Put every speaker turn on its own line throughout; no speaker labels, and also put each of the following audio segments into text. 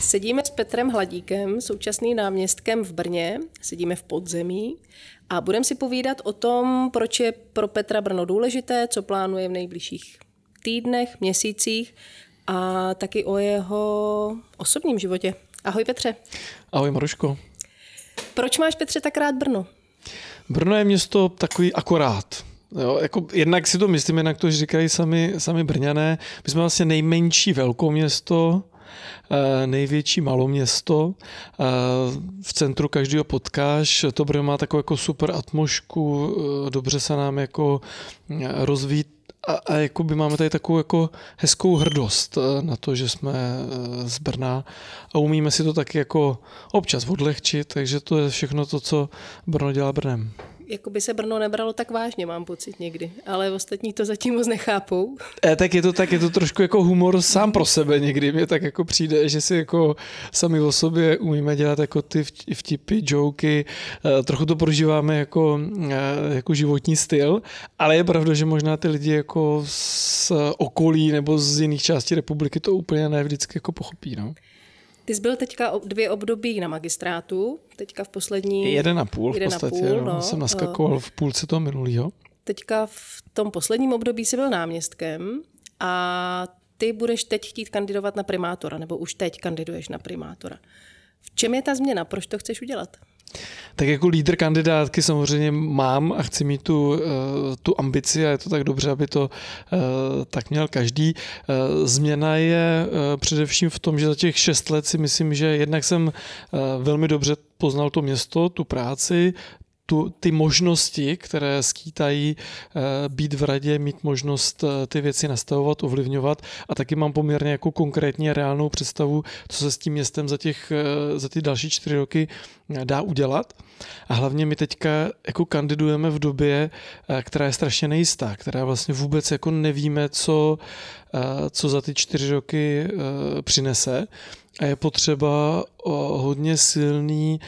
Sedíme s Petrem Hladíkem, současným náměstkem v Brně, sedíme v podzemí a budeme si povídat o tom, proč je pro Petra Brno důležité, co plánuje v nejbližších týdnech, měsících a taky o jeho osobním životě. Ahoj Petře.
Ahoj Maruško.
Proč máš Petře tak rád Brno?
Brno je město takový akorát. Jo, jako jednak si to myslím, jinak to říkají sami, sami Brňané. My jsme vlastně nejmenší velkoměsto město Eh, největší maloměsto. Eh, v centru každého potkáš, to Brno má takovou jako super atmosféru, eh, dobře se nám jako rozvíjí a, a jako by máme tady takovou jako hezkou hrdost na to, že jsme z Brna a umíme si to taky jako občas odlehčit, takže to je všechno to, co Brno dělá Brnem
jako by se Brno nebralo tak vážně, mám pocit někdy, ale ostatní to zatím moc nechápou.
E, tak, je to, tak je to trošku jako humor sám pro sebe někdy, mě tak jako přijde, že si jako sami o sobě umíme dělat jako ty vtipy, joky, eh, trochu to prožíváme jako, eh, jako životní styl, ale je pravda, že možná ty lidi jako z okolí nebo z jiných částí republiky to úplně ne vždycky jako pochopí. No?
Ty jsi byl teďka dvě období na magistrátu, teďka v poslední... Jeden a půl jeden v podstatě, půl, no. no jsem naskakoval v
půlce toho minulého.
Teďka v tom posledním období jsi byl náměstkem a ty budeš teď chtít kandidovat na primátora, nebo už teď kandiduješ na primátora. V čem je ta změna? Proč to chceš udělat?
Tak jako lídr kandidátky samozřejmě mám a chci mít tu, eh, tu ambici a je to tak dobře, aby to eh, tak měl každý. Eh, změna je především v tom, že za těch šest let si myslím, že jednak jsem velmi dobře poznal to město, tu práci, tu, ty možnosti, které skýtají eh, být v radě, mít možnost eh, ty věci nastavovat, ovlivňovat a taky mám poměrně jako konkrétně reálnou představu, co se s tím městem za, těch, eh, za ty další čtyři roky dá udělat. A hlavně my teďka jako kandidujeme v době, která je strašně nejistá, která vlastně vůbec jako nevíme, co, Eh, co za ty čtyři roky eh, přinese. A je potřeba eh, hodně silný,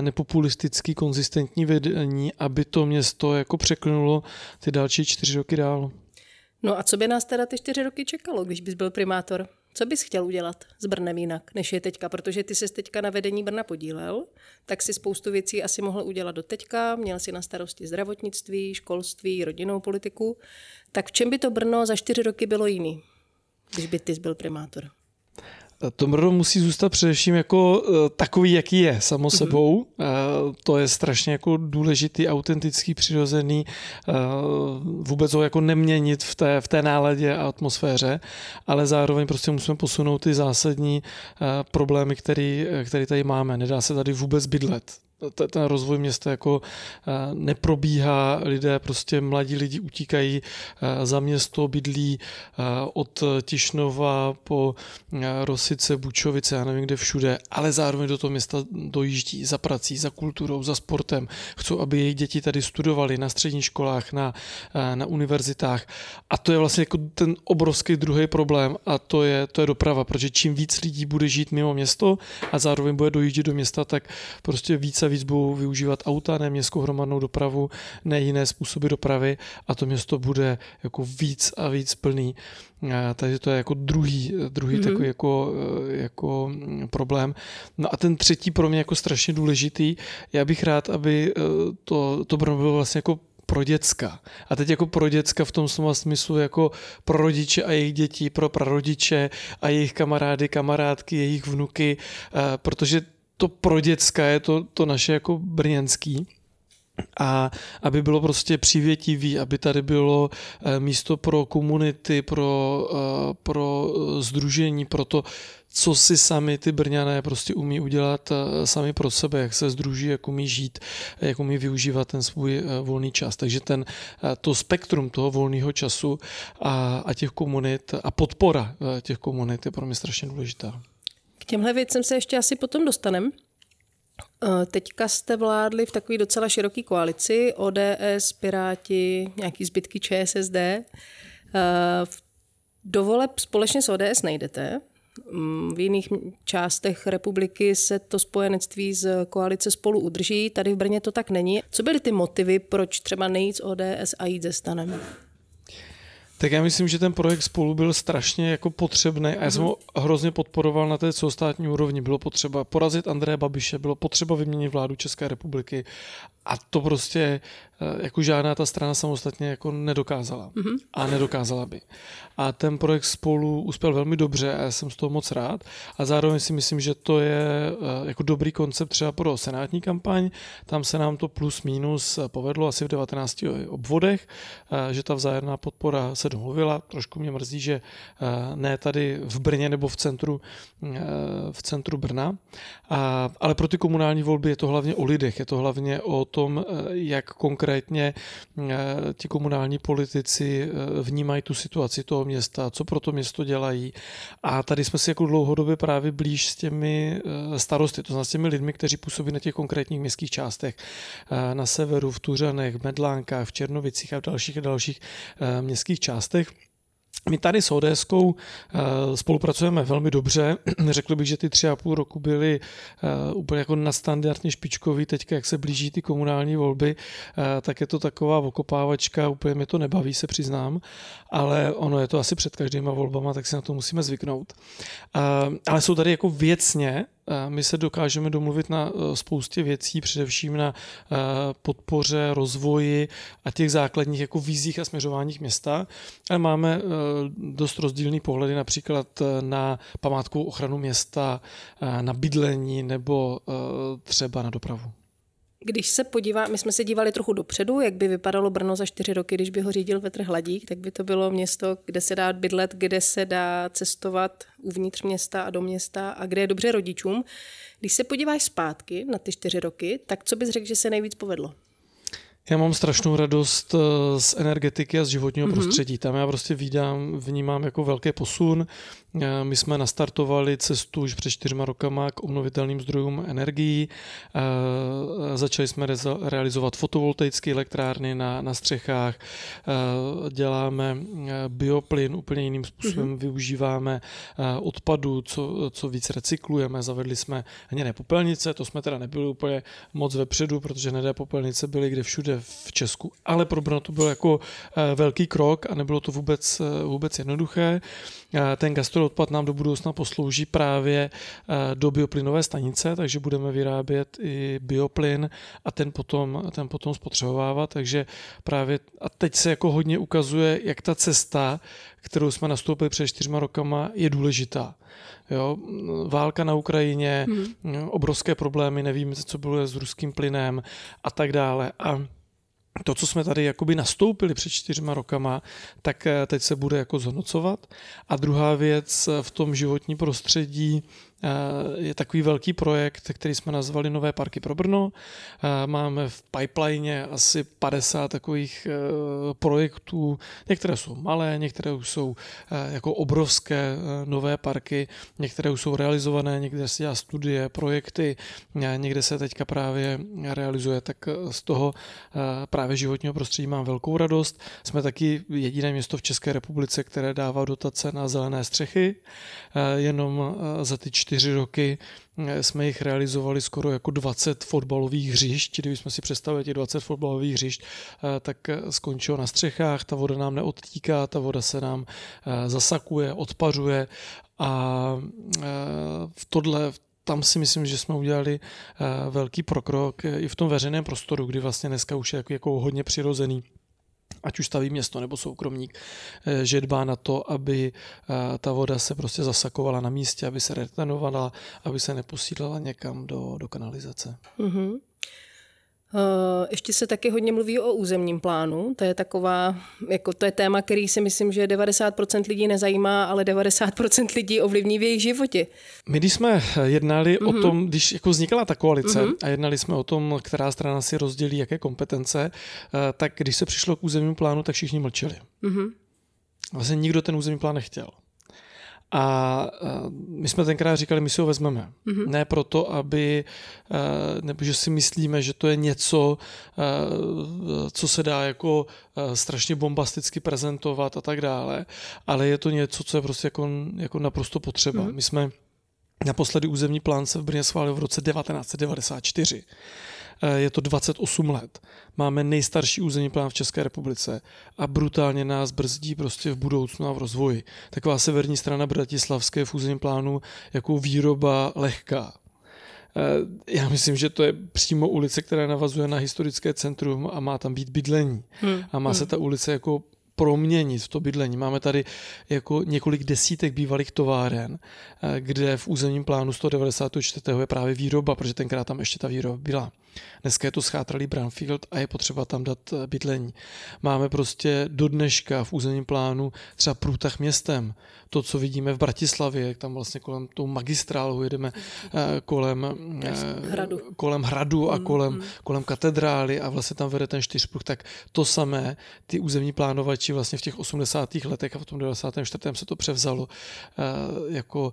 nepopulistický, konzistentní vedení, aby to město jako překlnulo ty další čtyři roky dál.
No a co by nás teda ty čtyři roky čekalo, když bys byl primátor? Co bys chtěl udělat s Brnem jinak, než je teďka? Protože ty se teďka na vedení Brna podílel, tak si spoustu věcí asi mohl udělat do teďka. Měl si na starosti zdravotnictví, školství, rodinnou politiku. Tak v čem by to Brno za čtyři roky bylo jiný, když by ty byl primátor?
Eh, Tomorrow musí zůstat především jako eh, takový, jaký je, samo mhm. sebou. Mm-hmm. To je strašně jako důležitý, autentický, přirozený. Vůbec ho jako neměnit v té, v té náladě a atmosféře, ale zároveň prostě musíme posunout ty zásadní problémy, které tady máme. Nedá se tady vůbec bydlet ten rozvoj města jako eh, neprobíhá, lidé prostě mladí lidi utíkají eh, za město, bydlí eh, od Tišnova po Rosice, Bučovice, já nevím kde všude, ale zároveň do toho města dojíždí za prací, za kulturou, za sportem. Chcou, aby jejich děti tady studovali na středních školách, na, na univerzitách. A to je vlastně jako ten obrovský druhý problém a to je, to je doprava, protože čím víc lidí bude žít mimo město a zároveň bude dojíždět do města, tak prostě více Navíc budou využívat auta, ne městskou hromadnou dopravu, ne jiné způsoby dopravy a to město bude jako víc a víc plný. Eh, takže to je jako druhý, druhý mm-hmm. takový jako, eh, jako problém. No a ten třetí pro mě jako strašně důležitý. Já bych rád, aby eh, to, to Brno bylo vlastně jako pro děcka. A teď jako pro děcka v tom slova smyslu jako pro rodiče a jejich děti, pro prarodiče a jejich kamarády, kamarádky, jejich vnuky, protože to pro děcka je to, to naše jako brněnský a aby bylo prostě přívětivý, aby tady bylo eh, místo pro komunity, pro, eh, pro združení, eh, pro to, co si sami ty Brňané prostě umí udělat sami pro sebe, jak se združí, jak umí žít, jak umí využívat ten svůj volný čas. Takže ten, to spektrum toho volného času a, a těch komunit a podpora těch komunit je pro mě strašně důležitá
těmhle věcem se ještě asi potom dostaneme. Eh, teďka jste vládli v takové docela široké koalici, ODS, Piráti, nějaký zbytky ČSSD. Eh, do voleb společně s ODS nejdete. Mm, v jiných částech republiky se to spojenectví z koalice spolu udrží, tady v Brně to tak není. Co byly ty motivy, proč třeba nejít s ODS a jít ze stanem?
Tak já myslím, že ten projekt spolu byl strašně jako potřebný a já jsem ho mhm. hrozně podporoval na té celostátní úrovni. Bylo potřeba porazit Andreje Babiše, bylo potřeba vyměnit vládu České republiky a to prostě eh, jako žádná ta strana samostatně jako nedokázala mm-hmm. a nedokázala by. A ten projekt spolu uspěl velmi dobře a já jsem z toho moc rád a zároveň si myslím, že to je eh, jako dobrý koncept třeba pro senátní kampaň. Tam se nám to plus minus eh, povedlo asi v 19 obvodech, že ta vzájemná podpora se domluvila. Trošku mě mrzí, že eh, ne tady v Brně nebo v centru, eh, v centru Brna. ale pro ty komunální volby je to hlavně o lidech, je to hlavně o tom, eh, jak konkrétně ti komunální politici vnímají tu situaci toho města, co pro to město dělají. A tady jsme si jako dlouhodobě právě blíž s těmi starosty, to znamená s těmi lidmi, kteří působí na těch konkrétních městských částech. Na severu, v Tuřanech, v Medlánkách, v Černovicích a v dalších a dalších městských částech částech. My tady s ods eh, spolupracujeme velmi dobře. Řekl bych, že ty tři a půl roku byly eh, úplně jako nadstandardně špičkový. Teď, jak se blíží ty komunální volby, eh, tak je to taková okopávačka, úplně mi to nebaví, se přiznám, ale ono je to asi před každýma volbama, tak si na to musíme zvyknout. Ale jsou tady jako věcně Eh, my se dokážeme domluvit na eh, spoustě věcí, především na eh, podpoře, rozvoji a těch základních jako vízích a směřováních města, ale máme dost rozdílný pohledy například na památkovou ochranu města, na bydlení nebo třeba na dopravu.
Když se podívá, my jsme se dívali trochu dopředu, jak by vypadalo Brno za čtyři roky, když by ho řídil Petr Hladík, tak by to bylo město, kde se dá bydlet, kde se dá cestovat uvnitř města a do města a kde je dobře rodičům. Když se podíváš zpátky na ty čtyři roky, tak co bys řekl, že se nejvíc povedlo?
Já mám strašnou radost eh, z energetiky a z životního mm-hmm. prostředí. Tam já prostě vídám, vnímám jako velký posun. My jsme nastartovali cestu už před čtyřma rokama k obnovitelným zdrojům energií. Začali jsme realizovat fotovoltaické elektrárny na, na střechách. Děláme bioplyn úplně jiným způsobem. Mm-hmm. Využíváme odpadu, co, co víc recyklujeme. Zavedli jsme ne, popelnice, to jsme teda nebyli úplně moc vepředu, protože hnědé popelnice byly kde všude v Česku. Ale pro Brno to byl jako velký krok a nebylo to vůbec, vůbec jednoduché. Eh, ten gastroodpad nám do budoucna poslouží právě eh, do bioplynové stanice, takže budeme vyrábět i bioplyn a ten potom, ten potom spotřebovávat, takže právě a teď se jako hodně ukazuje, jak ta cesta, kterou jsme nastoupili před čtyřma rokama, je důležitá. Jo, válka na Ukrajině, hmm. obrovské problémy, nevím, co bylo s ruským plynem a tak dále. A to, co jsme tady jakoby nastoupili před čtyřma rokama, tak eh, teď se bude jako zhodnocovat. A druhá věc eh, v tom životní prostředí Eh, je takový velký projekt, který jsme nazvali Nové parky pro Brno. Eh, máme v pipeline asi 50 takových eh, projektů. Některé jsou malé, některé už jsou jako obrovské nové parky, některé už jsou realizované, někde se dělá studie, projekty, někde se teďka právě realizuje, tak z toho právě životního prostředí mám velkou radost. Jsme taky jediné město v České republice, které dává dotace na zelené střechy. Jenom za ty čtyři čtyři roky eh, jsme jich realizovali skoro jako 20 fotbalových hřišť. Kdybychom si představili těch 20 fotbalových hřišť, eh, tak eh, skončilo na střechách, ta voda nám neodtíká, ta voda se nám zasakuje, odpařuje a v tohle, tam si myslím, že jsme udělali velký prokrok i v tom veřejném prostoru, kdy vlastně dneska už je jako, jako hodně přirozený ať už staví město nebo soukromník, eh, že dbá na to, aby eh, ta voda se prostě zasakovala na místě, aby se retanovala, aby se neposílala někam do, do kanalizace.
Mm-hmm. Eh, ještě se taky hodně mluví o územním plánu. To je taková, jako to je téma, který si myslím, že 90% lidí nezajímá, ale 90% lidí ovlivní v jejich životě.
My když jsme eh, jednali mm-hmm. o mhm. tom, když jako vznikala ta koalice mm-hmm. a jednali jsme o tom, která strana si rozdělí jaké kompetence, eh, tak když se přišlo k územnímu plánu, tak všichni mlčeli. Mm-hmm. Vlastně nikdo ten územní plán nechtěl. A my jsme tenkrát říkali, my si ho vezmeme. Mm-hmm. Ne proto, aby, e, nebo že si myslíme, že to je něco, e, co se dá jako e, strašně bombasticky prezentovat a tak dále, ale je to něco, co je prostě jako, jako naprosto potřeba. Mm-hmm. My jsme Naposledy územní plán se v Brně schválil v roce 1994. Eh, je to 28 let. Máme nejstarší územní plán v České republice a brutálně nás brzdí prostě v budoucnu a v rozvoji. Taková severní strana Bratislavské v územním plánu jako výroba lehká. Eh, já myslím, že to je přímo ulice, která navazuje na historické centrum a má tam být bydlení. Hmm. A má hm. se ta ulice jako proměnit to bydlení. Máme tady jako několik desítek bývalých továren, eh, kde v územním plánu 194. je právě výroba, protože tenkrát tam ještě ta výroba byla. Dneska je to schátralý brownfield a je potřeba tam dát eh, bydlení. Máme prostě do dneška v územním plánu třeba průtah městem. To, co vidíme v Bratislavě, jak tam vlastně kolem tou magistrálu jedeme eh, kolem eh, hradu, kolem hradu a mm, kolem, mm. kolem katedrály a vlastně tam vede ten čtyřpruh, tak to samé ty územní plánovači vlastně v těch 80. letech a v tom 94. se to převzalo jako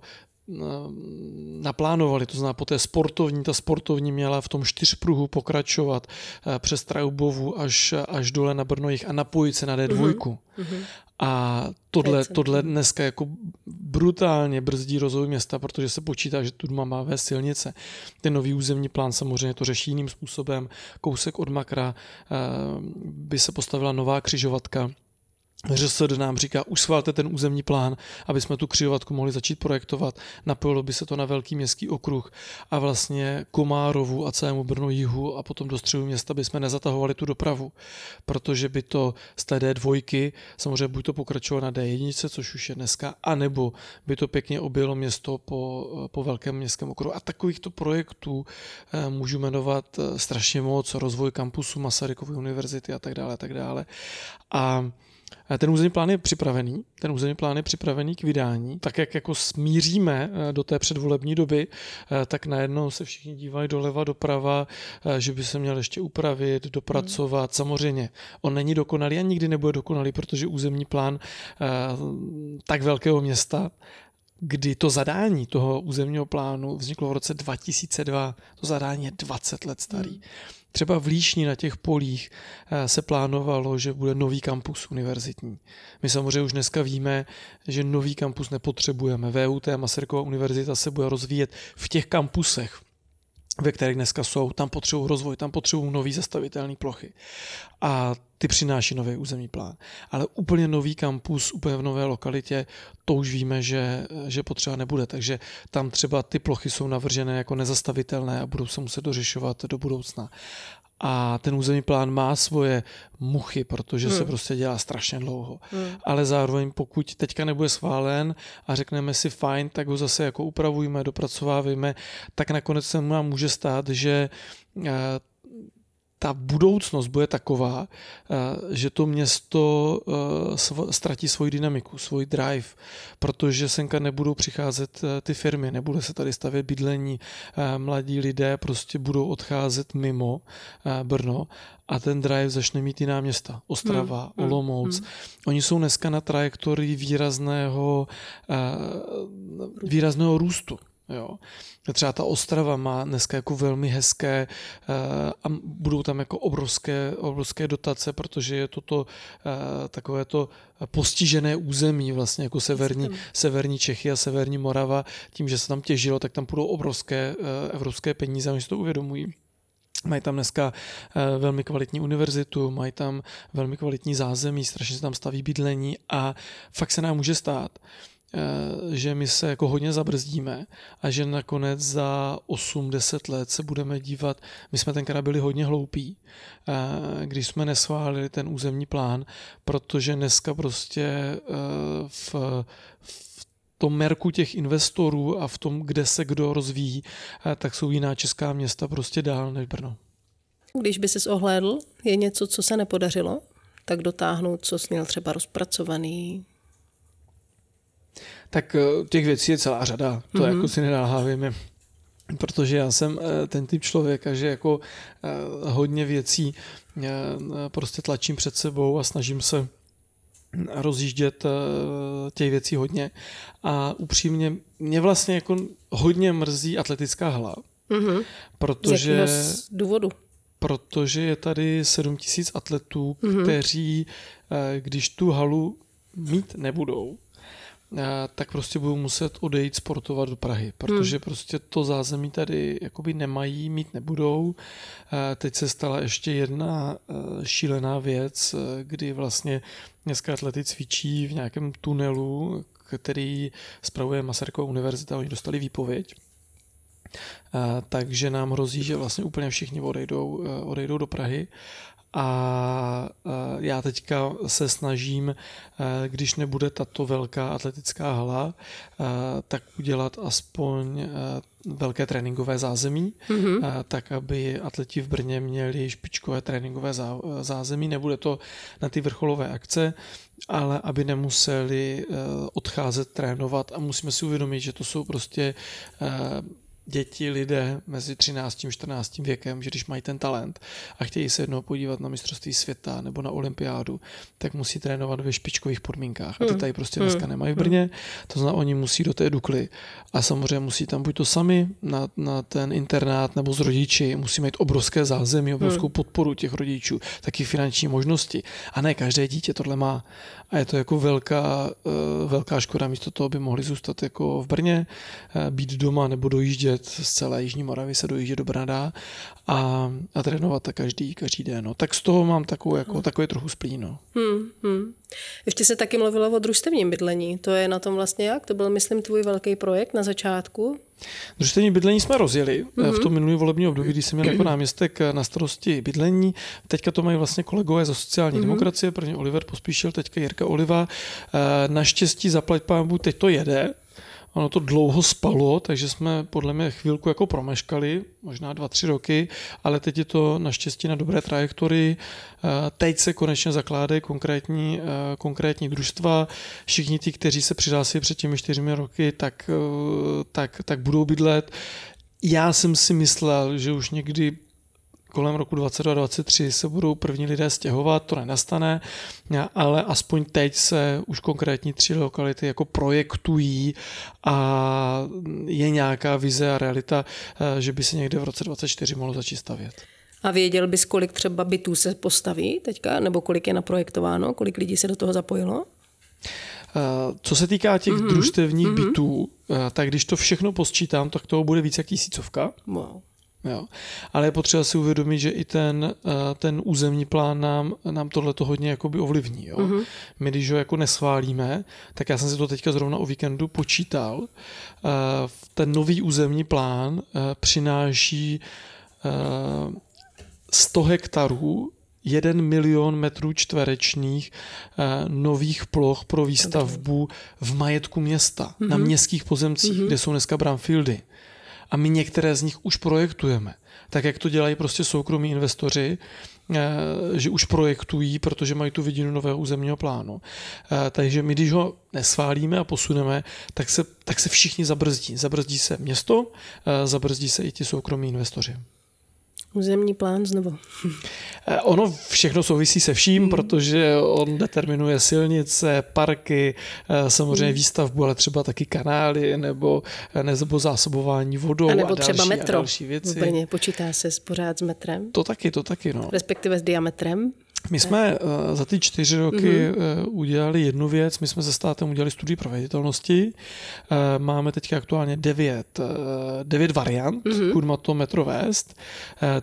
naplánovali, to znamená po té sportovní, ta sportovní měla v tom čtyřpruhu pokračovat eh, přes Traubovu až, až dole na brnojich a napojit se na D2. Mm-hmm. Mhm. A tohle, tohle dneska jako brutálně brzdí rozvoj města, protože se počítá, že tu má ve silnice. Ten nový územní plán samozřejmě to řeší jiným způsobem. Kousek od Makra eh, by se postavila nová křižovatka, ŘSD nám říká, už schválte ten územní plán, aby jsme tu křižovatku mohli začít projektovat. Napojilo by se to na velký městský okruh a vlastně Komárovu a celému Brnu jihu a potom do středu města by jsme nezatahovali tu dopravu, protože by to z té D2 samozřejmě buď to pokračovalo na D1, což už je dneska, anebo by to pěkně objelo město po, po velkém městském okruhu. A takovýchto projektů eh, můžu jmenovat eh, strašně moc, rozvoj kampusu Masarykovy univerzity a tak dále, a tak dále. A Eh, ten územní plán je připravený, ten územní plán je připravený k vydání. Tak jak jako smíříme eh, do té předvolební doby, eh, tak najednou se všichni dívají doleva, doprava, že by se měl ještě upravit, dopracovat. Hmm. Samozřejmě, on není dokonalý a nikdy nebude dokonalý, protože územní plán tak velkého města kdy to zadání toho územního plánu vzniklo v roce 2002. To zadání je 20 let starý. Hmm. Třeba v Líšni na těch polích eh, se plánovalo, že bude nový kampus univerzitní. My samozřejmě už dneska víme, že nový kampus nepotřebujeme. VUT e Masarykova univerzita se bude rozvíjet v těch kampusech, ve kterých dneska jsou, tam potřebují rozvoj, tam potřebují nový zastavitelné plochy. A ty přináší nový územní plán. Ale úplně nový kampus, úplně v nové lokalitě, to už víme, že, že potřeba nebude. Takže tam třeba ty plochy jsou navržené jako nezastavitelné a budou se muset dořešovat do budoucna a ten územní plán má svoje muchy, protože hmm. se prostě dělá strašně dlouho. Hmm. Ale zároveň pokud teďka nebude schválen a řekneme si fajn, tak ho zase jako upravujeme, dopracovávíme, tak nakonec se nám může stát, že eh, ta budoucnost bude taková, eh, že to město eh, ztratí svoji dynamiku, svůj drive, protože senka nebudou přicházet eh, ty firmy, nebude se tady stavět bydlení, mladí lidé prostě budou odcházet mimo Brno a ten drive začne mít jiná města. Ostrava, hmm, hmm Olomouc. Hmm. Oni jsou dneska na trajektorii výrazného, výrazného růstu. Jo. Třeba ta Ostrava má dneska jako velmi hezké eh, a budou tam jako obrovské, obrovské dotace, protože je toto eh, takové to postižené území vlastně jako severní, severní Čechy a severní Morava. Tím, že se tam těžilo, tak tam budou obrovské eh, evropské peníze, oni si to uvědomují. Mají tam dneska velmi kvalitní univerzitu, mají tam velmi kvalitní zázemí, strašně se tam staví bydlení a fakt se nám může stát, Eh, že my se jako hodně zabrzdíme a že nakonec za 8-10 let se budeme dívat, my jsme tenkrát byli hodně hloupí, eh, když jsme neschválili ten územní plán, protože dneska prostě eh, v, v tom merku těch investorů a v tom, kde se kdo rozvíjí, tak jsou jiná česká města prostě dál než Brno.
Když by ses ohlédl, je něco, co se nepodařilo, tak dotáhnout, co jsi měl třeba rozpracovaný,
tak eh, těch věcí je celá řada. To mm-hmm. jako si nenáhávíme. Protože já jsem eh, ten typ člověka, že jako eh, hodně věcí prostě tlačím před sebou a snažím se rozjíždět těch věcí hodně. A upřímně, mě vlastně jako hodně mrzí atletická hla. Mm-hmm. Protože... Z důvodu? Protože je tady 7000 atletů, mm-hmm. kteří, když tu halu mít nebudou, Eh, tak prostě budu muset odejít sportovat do Prahy, hmm. protože hmm. prostě to zázemí tady jakoby nemají, mít nebudou. Eh, teď se stala ještě jedna eh, šílená věc, kdy vlastně dneska atlety cvičí v nějakém tunelu, který spravuje Masarykova univerzita, oni dostali výpověď. Takže nám hrozí, že vlastně úplně všichni odejdou, odejdou do Prahy a já teďka se snažím, e, když nebude tato velká atletická hala, e, tak udělat aspoň e, velké tréninkové zázemí, mm-hmm. tak aby atleti v Brně měli špičkové tréninkové zázemí. Nebude to na ty vrcholové akce, ale aby nemuseli odcházet trénovat a musíme si uvědomit, že to jsou prostě děti, lidé mezi 13. a 14. věkem, že když mají ten talent a chtějí se jednou podívat na mistrovství světa nebo na olympiádu, tak musí trénovat ve špičkových podmínkách. A ty mm, tady prostě mm, dneska nemají v mm. Brně, to znamená, oni musí do té dukly. A samozřejmě musí tam buď to sami na, na ten internát nebo s rodiči, musí mít obrovské zázemí, obrovskou podporu těch rodičů, taky finanční možnosti. A ne každé dítě tohle má. A je to jako velká, eh, velká škoda, místo toho by mohli zůstat jako v Brně, eh, být doma nebo dojíždět dojíždět z celé Jižní Moravy, se dojíždět do Brada a, a trénovat tak každý, každý den. No. Tak z toho mám takovou, jako, hmm. takový trochu splín. No.
Hmm, hmm. Ještě se taky mluvilo o družstevním bydlení. To je na tom vlastně jak? To byl, myslím, tvůj velký projekt na začátku.
Družstevní bydlení jsme rozjeli mm-hmm. v mhm. tom minulém volebním období, kdy jsem měl jako náměstek eh, na starosti bydlení. Teďka to mají vlastně kolegové ze sociální mm-hmm. demokracie, první Oliver Pospíšil, teďka Jirka Oliva. Eh, naštěstí zaplať pán teď to jede, Ono to dlouho spalo, takže jsme podle mě chvilku jako promeškali, možná dva, tři roky, ale teď je to naštěstí na dobré trajektorii. Eh, teď se konečně zakládají konkrétní, eh, konkrétní družstva. Všichni ti, kteří se přihlásili před těmi čtyřmi roky, tak, eh, tak, tak budou bydlet. Já jsem si myslel, že už někdy kolem roku 2023 se budou první lidé stěhovat, to nenastane, ale aspoň teď se už konkrétní tři lokality jako projektují a je nějaká vize a realita, že by se někde v roce 2024 mohlo začít stavět.
A věděl bys, kolik třeba bytů se postaví teďka, nebo kolik je naprojektováno, kolik lidí se do toho zapojilo?
Eh, co se týká těch mm-hmm. družstevních mm-hmm. bytů, eh, tak když to všechno posčítám, tak toho bude více jak tisícovka. Wow. Jo. Ale je potřeba si uvědomit, že i ten, eh, ten územní plán nám, nám tohle to hodně jakoby ovlivní. Jo. Mm-hmm. My když ho jako neschválíme, tak já jsem si to teďka zrovna o víkendu počítal. Eh, ten nový územní plán eh, přináší 100 hektarů 1 milion metrů čtverečních nových ploch pro výstavbu v majetku města, mm-hmm. na mhm. městských pozemcích, mm-hmm. kde jsou dneska brownfieldy a my některé z nich už projektujeme. Tak, jak to dělají prostě soukromí investoři, eh, že už projektují, protože mají tu vidinu nového územního plánu. Eh, takže my, když ho nesválíme a posuneme, tak se, tak se všichni zabrzdí. Zabrzdí se město, eh, zabrzdí se i ti soukromí investoři.
Územní plán znovu. Eh, ono
všechno souvisí se vším, hmm. protože on determinuje silnice, parky, eh, samozřejmě hmm. výstavbu, ale třeba taky kanály nebo, eh, nebo zásobování vodou. A nebo a další, třeba metro. A další věci. V Brně
počítá se pořád s metrem. To taky, to taky. No. Respektive s diametrem.
My jsme eh, za ty čtyři roky mm-hmm. udělali jednu věc, my jsme se státem udělali studii proveditelnosti, eh, máme teď aktuálně devět, devět variant, mm-hmm. kud má to metro vést,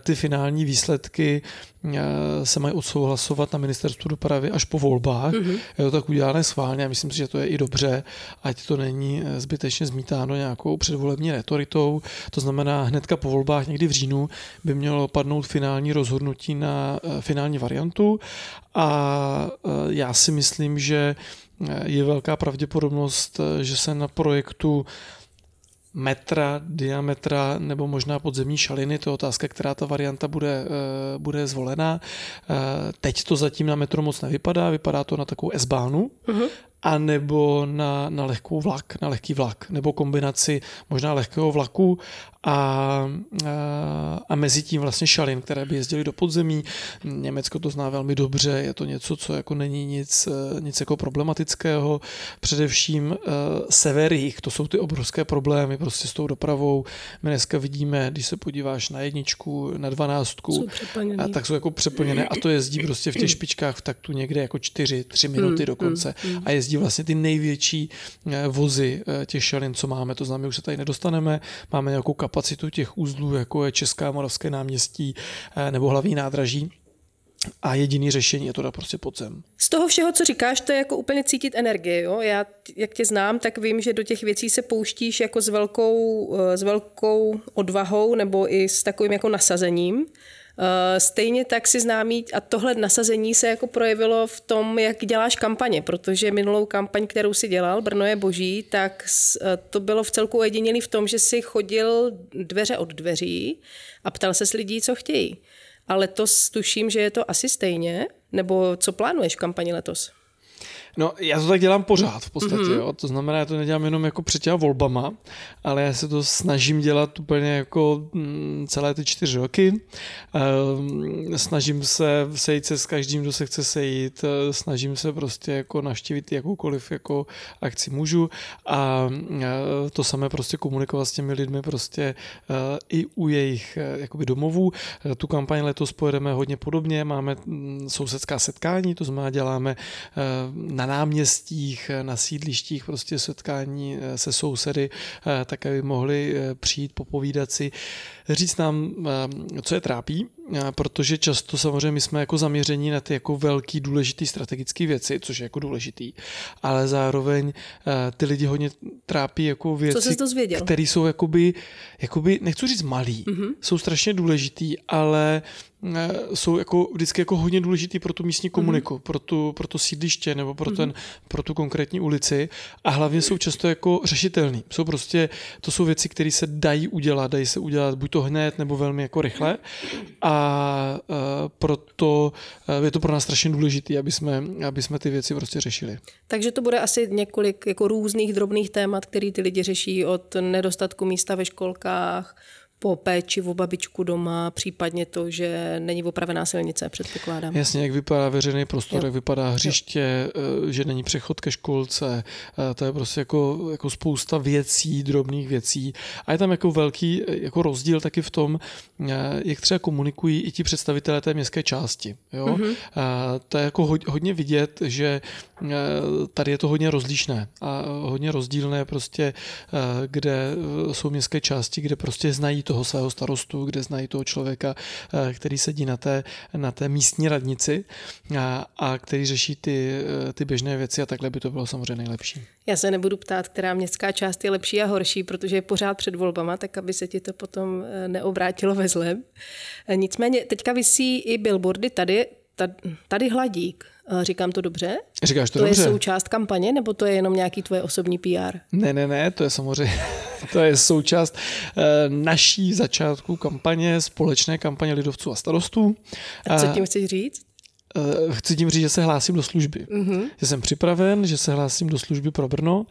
ty finální výsledky Eh, se mají odsouhlasovat na ministerstvu dopravy až po volbách. Mm-hmm. Je to tak udělané schválně a myslím si, že to je i dobře, ať to není zbytečně zmítáno nějakou předvolební retoritou. To znamená, hnedka po volbách někdy v říjnu by mělo padnout finální rozhodnutí na eh, finální variantu a eh, já si myslím, že je velká pravděpodobnost, že se na projektu metra, diametra nebo možná podzemní šaliny, to je otázka, která ta varianta bude, eh, bude zvolena. Eh, teď to zatím na metru moc nevypadá, vypadá to na takovou S-bánu, uh-huh a nebo na, na lehkou vlak, na lehký vlak, nebo kombinaci možná lehkého vlaku a, a, a mezi tím vlastně šalin, které by jezdily do podzemí. Německo to zná velmi dobře, je to něco, co jako není nic, eh, nic jako problematického. Především e, sever jich, to jsou ty obrovské problémy prostě s tou dopravou. My dneska vidíme, když se podíváš na jedničku, na dvanáctku, jsou a, tak jsou jako přeplněné a to jezdí prostě v těch špičkách v taktu někde jako čtyři, tři minuty hmm, dokonce hmm, hmm. a jezdí jezdí vlastně ty největší eh, vozy eh, těch šalin, co máme. To znamená, už se tady nedostaneme, máme nějakou kapacitu těch uzlů, jako je Česká Moravské náměstí eh, nebo hlavní nádraží. A jediný řešení je to dá prostě podzem.
Z toho všeho, co říkáš, to je jako úplně cítit energii. Jo? Já, jak tě znám, tak vím, že do těch věcí se pouštíš jako s velkou, s velkou odvahou nebo i s takovým jako nasazením. Eh, stejně tak si známí a tohle nasazení se jako projevilo v tom, jak děláš kampaně, protože minulou kampaň, kterou si dělal, Brno je boží, tak eh, to bylo v celku ojedinělý v tom, že si chodil dveře od dveří a ptal se s lidí, co chtějí. Ale to tuším, že je to asi stejně, nebo co plánuješ v kampani letos?
No, já to tak dělám pořád v podstatě, mm-hmm. jo. To znamená, já to nedělám jenom jako před těma volbama, ale já se to snažím dělat úplně jako mm, celé ty čtyři roky. Ehm, snažím se sejít se s každým, kdo se chce sejít, ehm, snažím se prostě jako naštívit jakoukoliv jako akci můžu a ehm, to samé prostě komunikovat s těmi lidmi prostě i u jejich jakoby domovů. Tu kampaň letos pojedeme hodně podobně, máme mm, sousedská setkání, to znamená děláme na náměstích, na sídlištích prostě setkání eh, se sousedy, eh, tak aby mohli eh, přijít popovídat si říct nám, eh, co je trápí, eh, protože často samozřejmě my jsme jako zaměření na ty jako velký důležitý strategické věci, což je jako důležitý, ale zároveň eh, ty lidi hodně trápí jako věci, které jsou jakoby, jakoby, nechci říct malý, mm-hmm. jsou strašně důležitý, ale jsou jako vždycky jako hodně důležitý pro tu místní mhm. komuniku, mm-hmm. pro, tu, pro to sídliště nebo pro, mm-hmm. ten, pro tu konkrétní ulici a hlavně jsou často jako řešitelný. Jsou prostě, to jsou věci, které se dají udělat, dají se udělat buď to to hned nebo velmi jako rychle a e, proto e, je to pro nás strašně důležité, aby jsme, aby jsme ty věci prostě řešili.
Takže to bude asi několik jako různých drobných témat, který ty lidi řeší od nedostatku místa ve školkách, po péči o babičku doma, případně to, že není opravená silnice, předpokládám. Jasně,
jak vypadá veřejný prostor, jo. jak vypadá hřiště, jo. Eh, že není přechod ke školce, eh, to je prostě jako, jako spousta věcí, drobných věcí. A je tam jako velký eh, jako rozdíl taky v tom, jak třeba komunikují i ti představitelé té městské části. Jo? Mm-hmm. A to je jako hodně vidět, že tady je to hodně rozlišné a hodně rozdílné prostě, kde jsou městské části, kde prostě znají toho svého starostu, kde znají toho člověka, eh, který sedí na té, na té místní radnici a, a který řeší ty, eh, ty běžné věci a takhle by to bylo samozřejmě nejlepší.
Já se nebudu ptát, která městská část je lepší a horší, protože je pořád před volbama, tak aby se ti to potom eh, neobrátilo ve zlem. Nicméně teďka vysí i billboardy tady, tady, tady hladík Eh, říkám to dobře?
Říkáš to, to dobře. To je součást
kampaně, nebo to je jenom nějaký tvoje osobní PR?
Ne, ne, ne, to je samozřejmě, to je součást eh, naší začátku kampaně, společné kampaně lidovců a starostů. A co eh, tím chceš říct? Eh, chci tím říct, že se hlásím do služby. Mm-hmm. Že jsem připraven, že se hlásím do služby pro Brno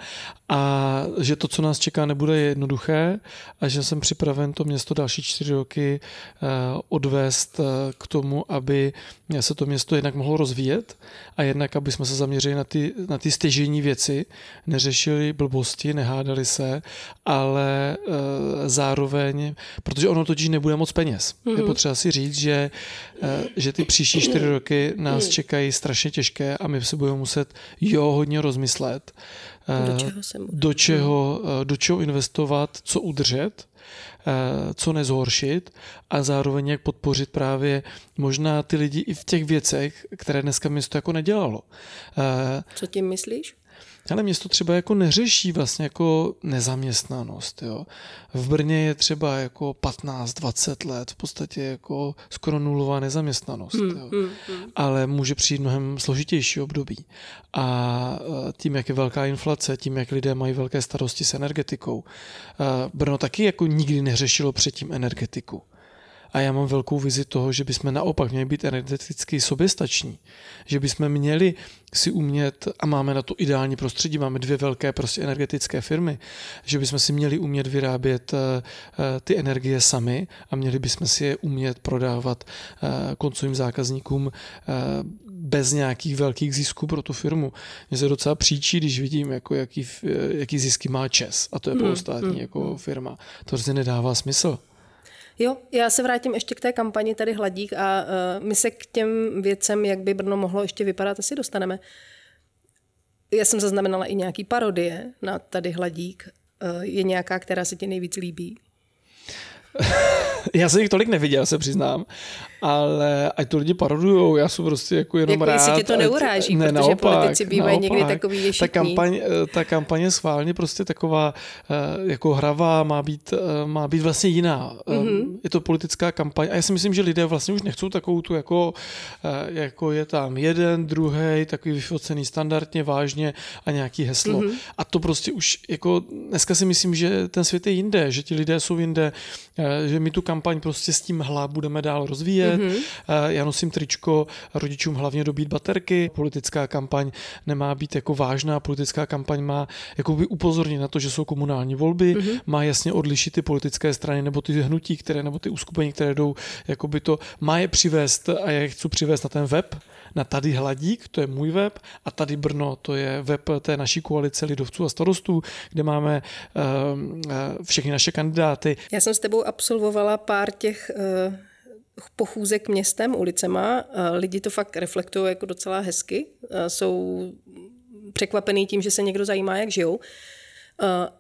a že to, co nás čeká, nebude jednoduché a že jsem připraven to město další čtyři roky eh, odvést eh, k tomu, aby se to město jednak mohlo rozvíjet a jednak, aby jsme se zaměřili na ty, na ty stěžení věci, neřešili blbosti, nehádali se, ale zároveň, protože ono totiž nebude moc peněz. Mm-hmm. Je mhm. potřeba si říct, že, že ty příští čtyři roky nás mm. čekají strašně těžké a my se budeme muset jo hodně rozmyslet, do eh, čeho, do, čeho, eh, do čeho investovat, co udržet, eh, co nezhoršit a zároveň jak podpořit právě možná ty lidi i v těch věcech, které dneska město jako nedělalo. Co tím myslíš? ale město třeba jako neřeší vlastně jako nezaměstnanost. Jo. V Brně je třeba jako 15-20 let v podstatě jako skoro nulová nezaměstnanost. Hmm, jo. Hmm, hmm. Ale může přijít mnohem složitější období. A e, tím, jak je velká inflace, tím, jak lidé mají velké starosti s energetikou, e, Brno taky jako nikdy neřešilo předtím energetiku. A já mám velkou vizi toho, že bychom naopak měli být energeticky soběstační, že bychom měli si umět, a máme na to ideální prostředí, máme dvě velké prostě energetické firmy, že bychom si měli umět vyrábět eh, eh, ty energie sami a měli bychom si je umět prodávat eh, koncovým zákazníkům bez nějakých velkých zisků pro tu firmu. Mně se docela příčí, když vidím, jako jaký, jaký zisky má Čes a to je hmm, pro hmm, jako hmm. firma. To prostě nedává smysl.
Jo, já se vrátím ještě k té kampani tady Hladík a uh, my se k těm věcem, jak by Brno mohlo ještě vypadat, asi dostaneme. Já jsem zaznamenala i nějaký parodie na tady Hladík. Uh, je nějaká, která se ti nejvíc líbí?
Já jsem jich tolik neviděl, se přiznám, ale ať to lidi parodujou, já jsem prostě jako jenom jako rád. Jako tě to neuráží, ne, protože naopak, politici bývají naopak. někdy takový ješitní. Ta kampaň, eh, ta kampaň je sválně prostě taková eh, jako hravá, má být, eh, má být vlastně jiná. Mm-hmm. Je to politická kampaň a já si myslím, že lidé vlastně už nechcou takovou tu jako, jako je tam jeden, druhý, takový vyfocený standardně, vážně a nějaký heslo. Mm-hmm. A to prostě už jako dneska si myslím, že ten svět je jinde, že ti lidé jsou jinde, že my tu kampaň prostě s tím hla budeme dál rozvíjet, vidět. Mm-hmm. Eh, já nosím tričko rodičům hlavně dobít baterky. Politická kampaň nemá být jako vážná, politická kampaň má jakoby upozornit na to, že jsou komunální volby, mm-hmm. má jasně odlišit ty politické strany nebo ty hnutí, které nebo ty uskupení, které jdou, jakoby to má je přivést a já je chci přivést na ten web, na tady Hladík, to je můj web, a tady Brno, to je web té naší koalice lidovců a starostů, kde máme uh, všechny naše kandidáty.
Já jsem s tebou absolvovala pár těch uh pochůzek městem, ulicema. Lidi to fakt reflektují jako docela hezky. Jsou překvapený tím, že se někdo zajímá, jak žijou.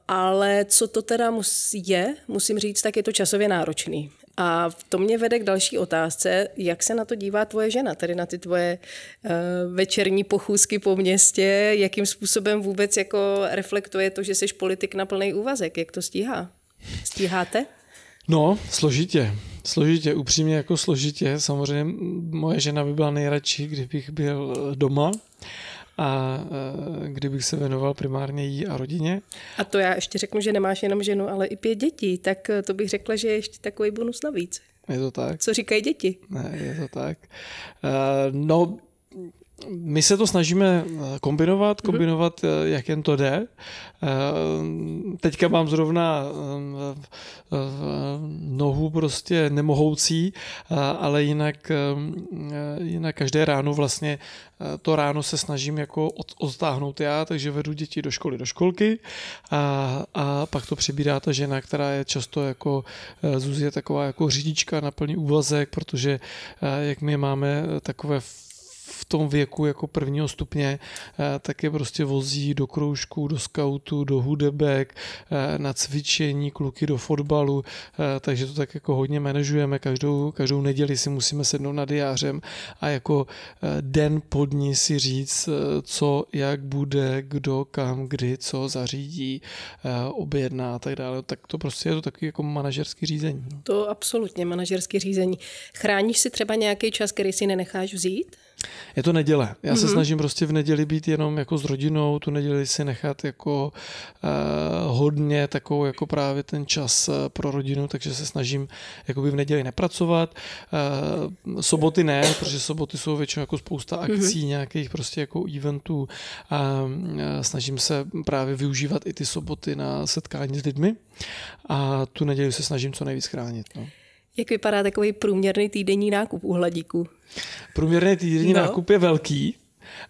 Ale co to teda je, musím říct, tak je to časově náročný. A to mě vede k další otázce, jak se na to dívá tvoje žena, tedy na ty tvoje e, večerní pochůzky po městě, jakým způsobem vůbec jako reflektuje to, že jsi politik na plný úvazek, jak to stíhá? Stíháte?
No, složitě. Složitě, upřímně jako složitě. Samozřejmě moje žena by byla nejradši, kdybych byl eh, doma a eh, kdybych se věnoval primárně jí a rodině.
A to já ještě řeknu, že nemáš jenom ženu, ale i pět dětí, tak eh, to bych řekla, že je ještě takový bonus navíc. Je to tak. Co říkají děti?
Ne, je to tak. No, my se to snažíme eh, kombinovat, mhm. kombinovat, eh, jak jen to jde. Eh, teďka mám zrovna nohu prostě nemohoucí, ale jinak, jinak každé ráno vlastně to ráno se snažím jako odtáhnout já, takže vedu děti do školy, do školky a, a pak to přebírá ta žena, která je často jako Zuzi je taková jako řidička na plný úvazek, protože jak my máme takové v tom věku jako prvního stupně, eh, tak je prostě vozí do kroužků, do skautu, do hudebek, eh, na cvičení, kluky do fotbalu, eh, takže to tak jako hodně manažujeme, každou, každou neděli si musíme sednout nad jářem a jako den po dní si říct, co, jak bude, kdo, kam, kdy, co zařídí, objedná a tak dále, tak to prostě je to takový jako manažerský řízení.
No. To absolutně manažerský řízení. Chráníš si třeba nějaký čas, který si nenecháš vzít?
Je to neděle. Já mm-hmm. se mhm. snažím prostě v neděli být jenom jako s rodinou, tu neděli si nechat jako uh, hodně takovou jako právě ten čas eh, pro rodinu, takže se snažím jakoby v neděli nepracovat. Uh, soboty ne, protože soboty jsou většinou jako spousta mhm. akcí, mm-hmm. nějakých prostě jako eventů a uh, snažím se právě využívat i ty soboty na setkání s lidmi a tu neděli se snažím co nejvíc chránit. No.
Jak vypadá takový průměrný týdenní nákup u hladíku?
Průměrný týdenní no. nákup je velký,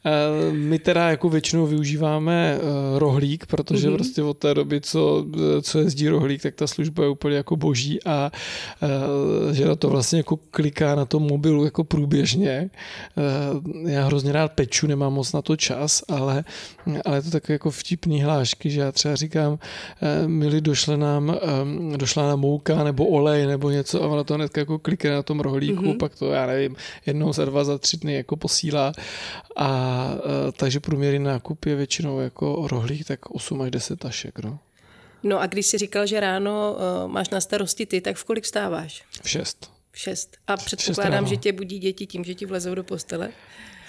Eh, my teda jako většinou využíváme eh, rohlík, protože mm-hmm. prostě od té doby, co, eh, co jezdí rohlík, tak ta služba je úplně jako boží a že na to vlastně jako kliká na tom mobilu jako průběžně. Já hrozně rád peču, nemám moc na to čas, ale, ale je to takové jako vtipný hlášky, že já třeba říkám, milí, došle nám, došla nám mouka nebo olej nebo něco a ona to hned jako klikne na tom rohlíku, mm-hmm. pak to já nevím, jednou za dva, za tři dny jako posílá a a, e, takže průměrný nákup je většinou jako rohlík, tak 8 až 10 tašek. No.
No a když jsi říkal, že ráno uh, máš na starosti ty, tak v kolik vstáváš? V šest. V šest. A předpokládám, v šest že tě budí děti tím, že ti vlezou do postele?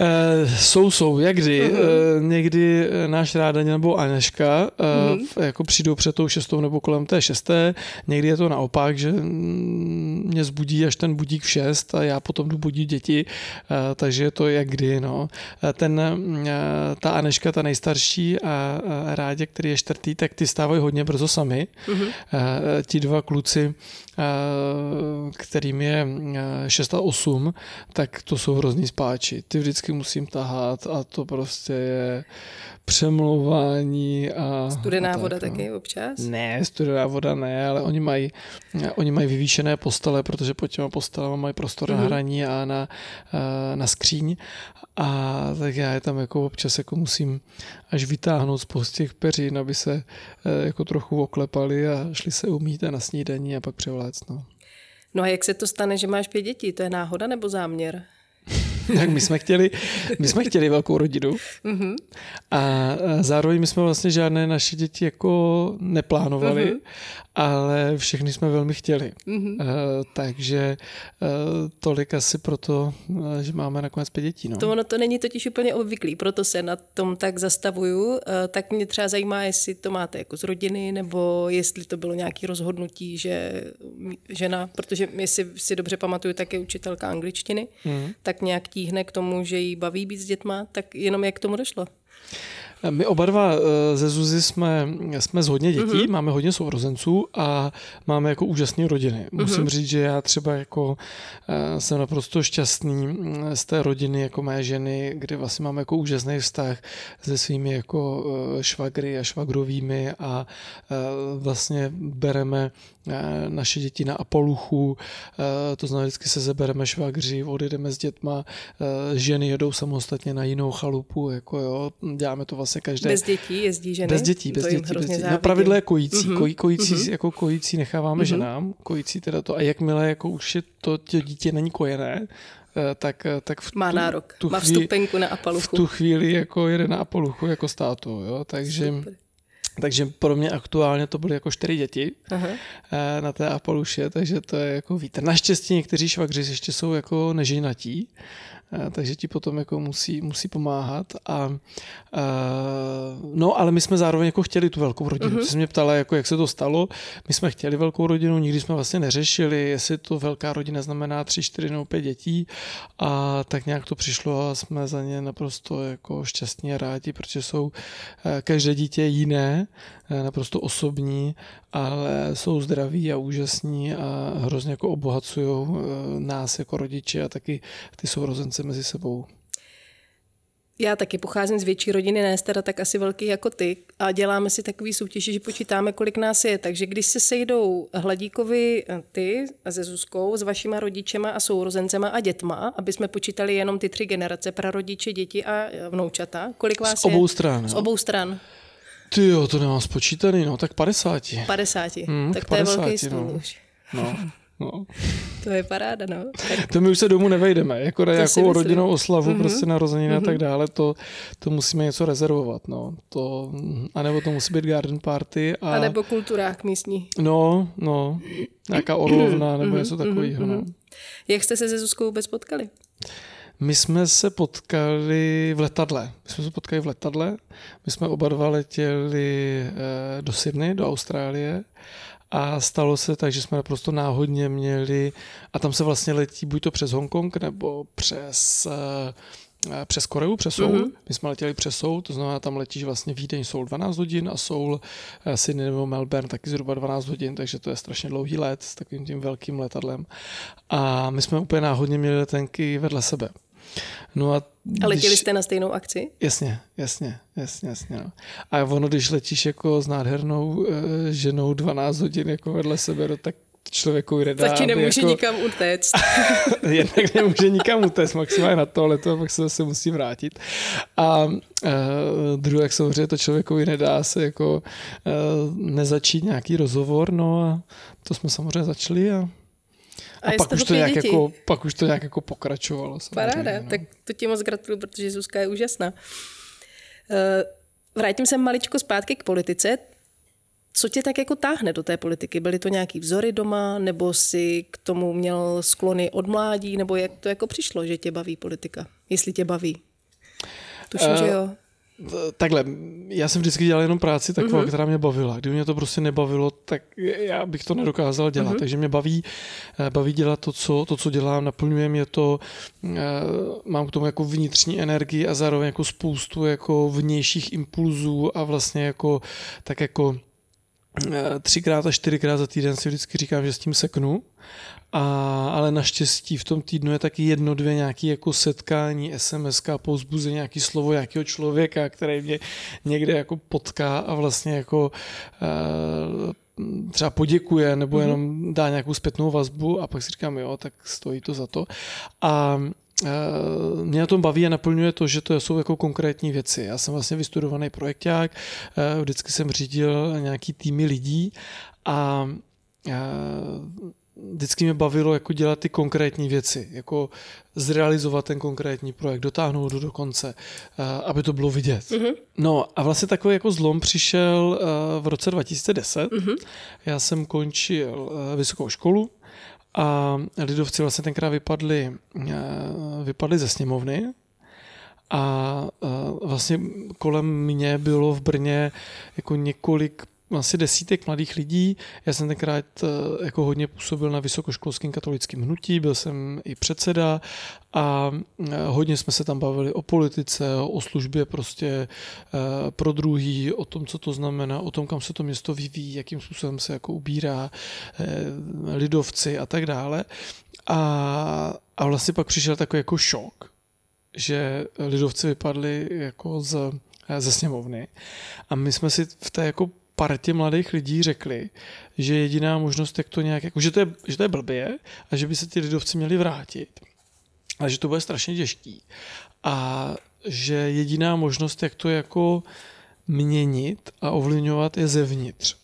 Eh, jsou, jsou, jak kdy. Uh-huh. Někdy eh, náš Ráda nebo Aneška uh-huh. Mhm. jako přijdou před tou šestou nebo kolem té šesté. Někdy je to naopak, že mm, mě zbudí až ten budík v šest a já potom jdu budit děti, takže je to jak kdy. No. Ten, mm, ta Aneška, ta nejstarší a Rádě, který je čtvrtý, tak ty stávají hodně brzo sami. Uh-huh. Ti dva kluci, kterým je 6 mm, a 8, tak to jsou hrozný spáči. Ty vždycky vždycky musím tahat a to prostě je přemlouvání a... Studená a tak, voda no. taky
občas? Ne,
studená voda ne, ale oni mají, oni mají vyvýšené postele, protože pod těma postelama mají prostor mm-hmm. na mhm. hraní a na, eh, na skříň a tak já je tam jako občas jako musím až vytáhnout z těch peřin, aby se eh, jako trochu oklepali a šli se umít a na snídaní a pak převléct. No.
no a jak se to stane, že máš pět dětí? To je náhoda nebo záměr?
tak my jsme chtěli, my jsme chtěli velkou rodinu mm-hmm. a zároveň my jsme vlastně žádné naše děti jako neplánovali, mm-hmm. ale všechny jsme velmi chtěli. Mm-hmm. Uh, takže uh, tolik asi proto, uh, eh, že máme nakonec pět dětí. No. To
ono to není totiž úplně obvyklý, proto se na tom tak zastavuju. Uh, tak mě třeba zajímá, jestli to máte jako z rodiny, nebo jestli to bylo nějaké rozhodnutí, že mm, žena, protože jestli si dobře pamatuju, tak je učitelka angličtiny, mm-hmm. tak nějak tím tíhne k tomu, že jí baví být s dětma, tak jenom jak k tomu došlo?
My oba dva eh, ze Zuzi jsme, jsme z hodně dětí, mm-hmm. máme hodně sourozenců a máme jako úžasné rodiny. Mhm. Musím mm-hmm. říct, že já třeba jako eh, jsem naprosto šťastný mm, z té rodiny jako mé ženy, kde vlastně máme jako úžasný vztah se svými jako eh, švagry a švagrovými a vlastně bereme naše děti na Apoluchu, to znamená vždycky se zebereme švagři, odjedeme s dětma, ženy jedou samostatně na jinou chalupu, jako jo, děláme to vlastně zase každé... Bez dětí jezdí ženy? Bez dětí, bez dětí. Bez dětí. No pravidlo je kojící. Mm-hmm. Koj, kojící mm-hmm. jako kojící necháváme mm-hmm. ženám, kojící teda to a jakmile jako už je to, tě dítě není kojené, eh, tak, eh, tak v Má nárok, tu má chvíli, vstupenku
na apaluchu. V tu chvíli jako
jede na apaluchu jako státu, jo, takže... Super. Takže pro mě aktuálně to byly jako čtyři děti Aha. Eh, na té Apoluše, takže to je jako vítr. Naštěstí někteří švagři ještě jsou jako neženatí, Eh, takže ti potom jako musí, musí pomáhat. A, a, eh, no, ale my jsme zároveň jako chtěli tu velkou rodinu. Uh-huh. Ty jsi mě ptala, jako jak se to stalo. My jsme chtěli velkou rodinu, nikdy jsme vlastně neřešili, jestli to velká rodina znamená tři, čtyři nebo pět dětí. A tak nějak to přišlo a jsme za ně naprosto jako šťastně rádi, protože jsou eh, každé dítě jiné, naprosto osobní, ale jsou zdraví a úžasní a hrozně jako obohacují nás jako rodiče a taky ty sourozence komunikace mezi sebou?
Já taky pocházím z větší rodiny, ne teda tak asi velký jako ty. A děláme si takový soutěže, že počítáme, kolik nás je. Takže když se sejdou Hladíkovi eh, ty ze Zuzkou, s vašima rodičema a sourozencema a dětma, aby jsme počítali jenom ty tři generace, prarodiče, děti a eh, vnoučata, kolik vás z je? Z obou stran. Z obou stran.
Ty jo, to nemám spočítaný, no, tak 50. 50, hmm, tak 50, to je velký no. stůl už. No. No.
To je paráda, no. Tak.
To my už se domů nevejdeme, jako na nějakou rodinnou oslavu, mm-hmm. prostě narozeniny mm-hmm. a mhm. tak dále, to, to musíme něco rezervovat, no. To, a nebo to musí být garden party. A, a nebo
kulturák místní.
No, no, nějaká orlovna nebo mm-hmm. něco takového, mhm. no. Mhm.
Jak jste se se Zuzkou vůbec potkali?
My jsme se potkali v letadle. My jsme se potkali v letadle. My jsme oba dva letěli eh, do Sydney, do Austrálie a stalo se tak, že jsme naprosto náhodně měli, a tam se vlastně letí buď to přes Hongkong nebo přes eh, eh, přes Koreu, přes Soul. Mm-hmm. My jsme letěli přes Soul, to znamená, tam letíš vlastně Vídeň Soul 12 hodin a Soul eh, Sydney nebo Melbourne taky zhruba 12 hodin, takže to je strašně dlouhý let s takovým tím velkým letadlem. A my jsme úplně náhodně měli letenky vedle sebe. No a když... A letěli jste na
stejnou akci?
Jasně, jasně, jasně, jasně. No. A ono, když letíš jako s nádhernou uh, ženou 12 hodin jako vedle sebe, no, tak člověku jde dál. Tak nemůže jako... nikam
utéct.
Jednak nemůže nikam utéct, maximálně na ale to pak se zase musí vrátit. A uh, druhé, jak samozřejmě to člověkovi nedá se jako uh, nezačít nějaký rozhovor, no a to jsme samozřejmě začali a a, a pak, už to nějak jako, pak už to nějak jako pokračovalo. Paráda, no. tak
to ti moc gratuluju, protože Zuzka je úžasná. Eh, vrátím se maličko zpátky k politice. Co tě tak jako táhne do té politiky? Byly to nějaký vzory doma, nebo si k tomu měl sklony od mládí, nebo jak to jako přišlo, že tě baví politika? Jestli tě baví. Tuším, uh, že eh, jo.
Takhle, já jsem vždycky dělal jenom práci takovou, uh-huh. která mě bavila. Kdyby mě to prostě nebavilo, tak já bych to nedokázal dělat. Uh-huh. Takže mě baví, eh, baví dělat to co, to, co dělám, naplňuje mě to, eh, mám k tomu jako vnitřní energii a zároveň jako spoustu jako vnějších impulzů a vlastně jako tak jako eh, třikrát a čtyřikrát za týden si vždycky říkám, že s tím seknu a, ale naštěstí v tom týdnu je taky jedno, dvě nějaké jako setkání, SMS, pouzbuzení, nějaký slovo nějakého člověka, který mě někde jako potká a vlastně jako uh, třeba poděkuje nebo mm jenom dá nějakou zpětnou vazbu a pak si říkám, jo, tak stojí to za to. A eh, mě na tom baví a naplňuje to, že to jsou jako konkrétní věci. Já jsem vlastně vystudovaný projekták, eh, vždycky jsem řídil nějaký týmy lidí a vždycky mě bavilo jako dělat ty konkrétní věci, jako zrealizovat ten konkrétní projekt, dotáhnout do, do konce, eh, aby to bylo vidět. Mm-hmm. No a vlastně takový jako zlom přišel eh, v roce 2010. Mm-hmm. Já jsem končil eh, vysokou školu a lidovci vlastně tenkrát vypadli, vypadli ze sněmovny, a vlastně kolem mě bylo v Brně jako několik asi desítek mladých lidí. Já jsem tenkrát eh, jako hodně působil na vysokoškolském katolickém hnutí, byl jsem i předseda a eh, hodně jsme se tam bavili o politice, o službě prostě eh, pro druhý, o tom, co to znamená, o tom, kam se to město vyvíjí, jakým způsobem se jako ubírá lidovci a tak dále. A, a vlastně pak přišel takový jako šok, že lidovci vypadli jako z ze sněmovny. A my jsme si v té jako partě mladých lidí řekli, že jediná možnost, jak to nějak, jako, že, to je, že to je blbě a že by se ty lidovci měli vrátit. A že to bude strašně těžký. A že jediná možnost, jak to jako měnit a ovlivňovat je zevnitř.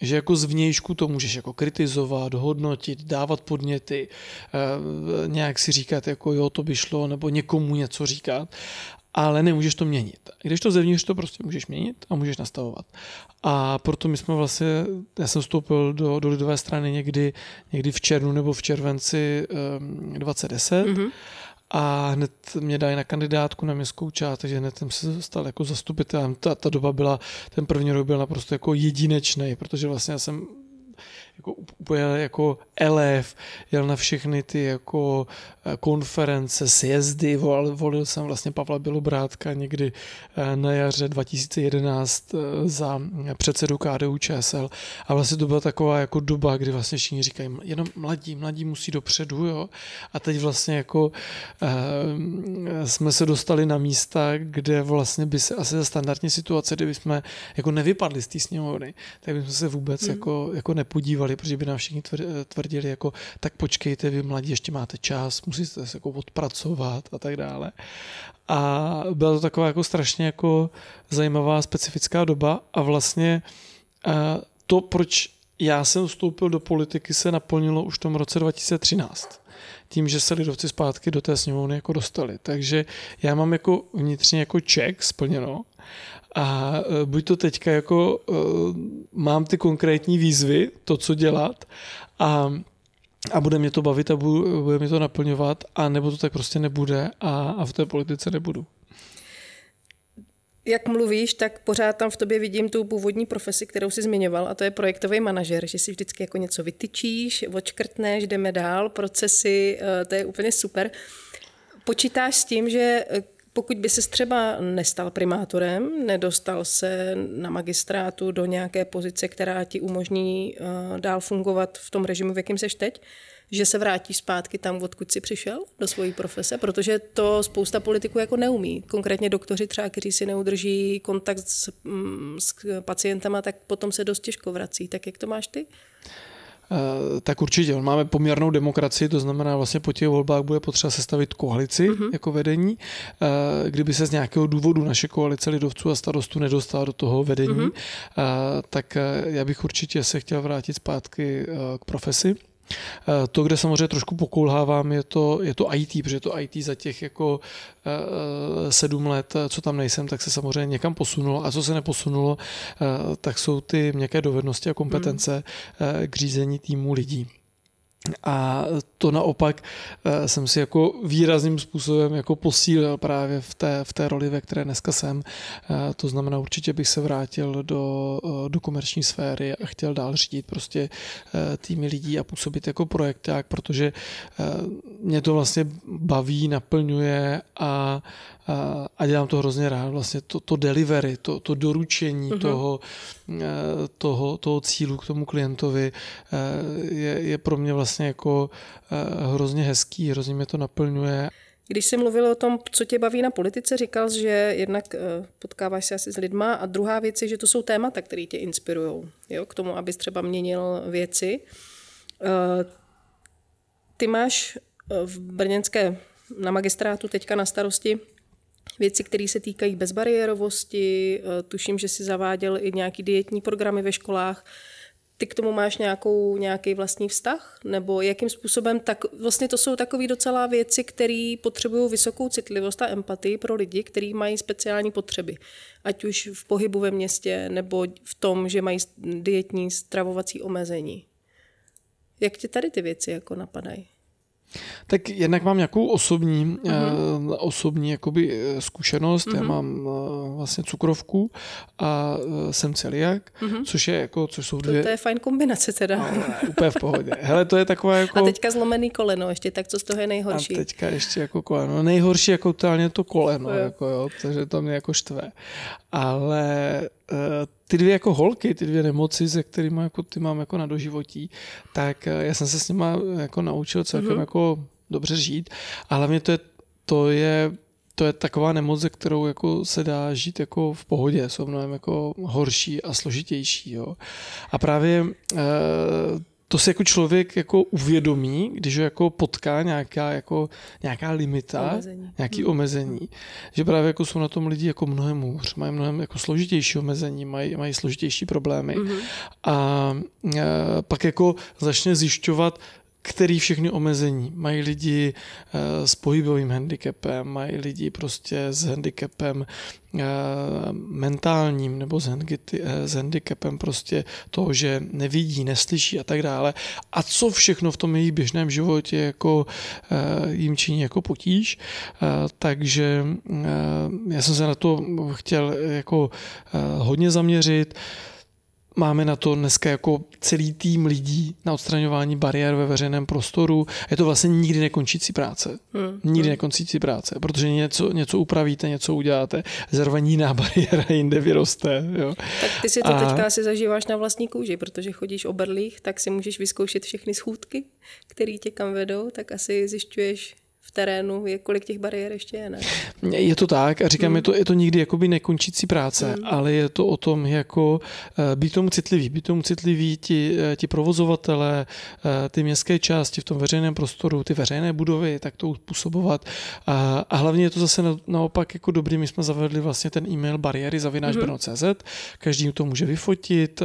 Že jako zvnějšku to můžeš jako kritizovat, hodnotit, dávat podněty, eh, nějak si říkat, jako jo, to by šlo, nebo někomu něco říkat, ale nemůžeš to měnit. Když to zevnitř, to prostě můžeš měnit a můžeš nastavovat. A proto my jsme vlastně, já jsem vstoupil do, do lidové strany někdy, někdy v červnu nebo v červenci um, 2010 mm-hmm. a hned mě dali na kandidátku na městskou část, takže hned jsem se stal jako zastupitelem. Ta, ta doba byla, ten první rok byl naprosto jako jedinečný, protože vlastně já jsem jako úplně jako Elef, jel na všechny ty jako eh, konference, sjezdy, volil, volil jsem vlastně Pavla Bělobrátka někdy eh, na jaře 2011 eh, za předsedu KDU ČSL a vlastně to byla taková jako doba, kdy vlastně všichni říkají, jenom mladí, mladí musí dopředu, jo, a teď vlastně jako eh, jsme se dostali na místa, kde vlastně by se asi za standardní situace, kdyby jsme jako nevypadli z té sněmovny, tak bychom se vůbec mm. jako, jako nepodívali, protože by nám všichni tvrdili, tvrdili, jako tak počkejte, vy mladí ještě máte čas, musíte se jako odpracovat a tak dále. A byla to taková jako strašně jako zajímavá specifická doba a vlastně eh, to, proč já jsem vstoupil do politiky, se naplnilo už v tom roce 2013 tím, že se lidovci zpátky do té sněmovny jako dostali. Takže já mám jako vnitřně jako ček splněno a e, buď to teďka jako e, mám ty konkrétní výzvy, to, co dělat a a bude mě to bavit a bude, mi mě to naplňovat, a nebo to tak prostě nebude a, a v té politice nebudu
jak mluvíš, tak pořád tam v tobě vidím tu původní profesi, kterou jsi zmiňoval, a to je projektový manažer, že si vždycky jako něco vytyčíš, odškrtneš, jdeme dál, procesy, eh, to je úplně super. Počítáš s tím, že eh, pokud by se třeba nestal primátorem, nedostal se na magistrátu do nějaké pozice, která ti umožní eh, dál fungovat v tom režimu, v jakém seš teď, že se vrátí zpátky tam, odkud si přišel do svojí profese, protože to spousta politiků jako neumí. Konkrétně doktoři třeba, kteří si neudrží kontakt s, mm, s pacientama, tak potom se dost těžko vrací. Tak jak to máš ty? Uh,
Eh, tak určitě, máme poměrnou demokracii, to znamená vlastně po těch volbách bude potřeba sestavit koalici uh-huh. jako vedení. Eh, kdyby se z nějakého důvodu naše koalice lidovců a starostů nedostala do toho vedení, uh-huh. tak já bych určitě se chtěl vrátit zpátky k profesi Eh, to, kde samozřejmě trošku pokulhávám, je to, je to IT, protože to IT za těch jako eh, sedm let, eh, co tam nejsem, tak se samozřejmě někam posunulo. A co se neposunulo, tak jsou ty měkké dovednosti a kompetence hmm. k řízení týmu lidí. A to naopak eh, jsem si jako výrazným způsobem jako posílil právě v té, v té roli, ve které dneska jsem. Eh, to znamená, určitě bych se vrátil do, eh, do komerční sféry a chtěl dál řídit prostě týmy lidí a působit jako projekták, protože mě to vlastně baví, naplňuje a, a, dělám to hrozně rád. Vlastně to, to delivery, to, to doručení uh-huh. toho, toho, toho cílu k tomu klientovi je, je pro mě vlastně vlastně jako eh, hrozně hezký, hrozně mě to naplňuje.
Když jsi mluvil o tom, co tě baví na politice, říkal, že jednak eh, potkáváš se asi s lidma a druhá věc je, že to jsou témata, které tě inspirují k tomu, abys třeba měnil věci. Eh, ty máš v brněnské na magistrátu teďka na starosti věci, které se týkají bezbariérovosti, tuším, že si zaváděl i nějaký dietní programy ve školách. Ty k tomu máš nějakou, nějaký vlastní vztah? Nebo jakým způsobem? Tak vlastně to jsou takové docela věci, které potřebují vysokou citlivost a empatii pro lidi, kteří mají speciální potřeby. Ať už v pohybu ve městě, nebo v tom, že mají dietní stravovací omezení. Jak tě tady ty věci jako napadají?
Tak jednak mám nějakou osobní, mm-hmm. uh, osobní jakoby eh, zkušenost. Mm-hmm. Já mhm. mám uh, vlastně cukrovku a uh, jsem celiak, mm-hmm. což je jako, což jsou dvě... To, to je
fajn kombinace teda. No, no
úplně v pohodě. Hele, to je taková jako... A teďka
zlomený koleno ještě, tak co z toho je nejhorší? A
teďka ještě jako koleno. No, nejhorší jako totálně to koleno, jo. jako jo, takže to mě jako štve ale uh, ty dvě jako holky, ty dvě nemoci, se kterými jako ty mám jako na doživotí, tak uh, já jsem se s nima jako naučil celkem mm-hmm. jako dobře žít, A hlavně to je, to je to je taková nemoc, ze kterou jako se dá žít jako v pohodě, jsou mnohem jako horší a složitější. Jo. A právě uh, to se jako člověk jako uvědomí, když ho jako potká nějaká, jako, nějaká limita, omezení. nějaký hmm. omezení, že právě jako jsou na tom lidi jako mnohem hůř, mají mnohem jako složitější omezení, mají, mají složitější problémy hmm. a, a e, pak jako začne zjišťovat, který všechny omezení. Mají lidi eh, s pohybovým handicapem, mají lidi prostě s handicapem eh, mentálním nebo s, eh, handicapem prostě toho, že nevidí, neslyší a tak dále. A co všechno v tom jejich běžném životě jako jim činí jako potíž. Takže já jsem se na to chtěl jako hodně zaměřit. Máme na to dneska jako celý tým lidí na odstraňování bariér ve veřejném prostoru. Je to vlastně nikdy nekončící práce. Hmm. Nikdy hmm. nekončící práce, protože něco, něco upravíte, něco uděláte, zároveň jiná bariéra jinde vyroste. Jo. Tak
ty si to A... teďka asi zažíváš na vlastní kůži, protože chodíš o berlích, tak si můžeš vyzkoušet všechny schůdky, které tě kam vedou, tak asi zjišťuješ, v terénu, je, kolik těch bariér ještě je, ne?
Je to tak a říkám, hmm. je, to, je to nikdy jakoby nekončící práce, hmm. ale je to o tom jako eh, být tomu citlivý, být tomu citlivý ti, eh, ti provozovatele, eh, ty městské části v tom veřejném prostoru, ty veřejné budovy, tak to uspůsobovat a, a hlavně je to zase na, naopak jako dobrý, my jsme zavedli vlastně ten e-mail bariéry zavináč hmm. každý to může vyfotit,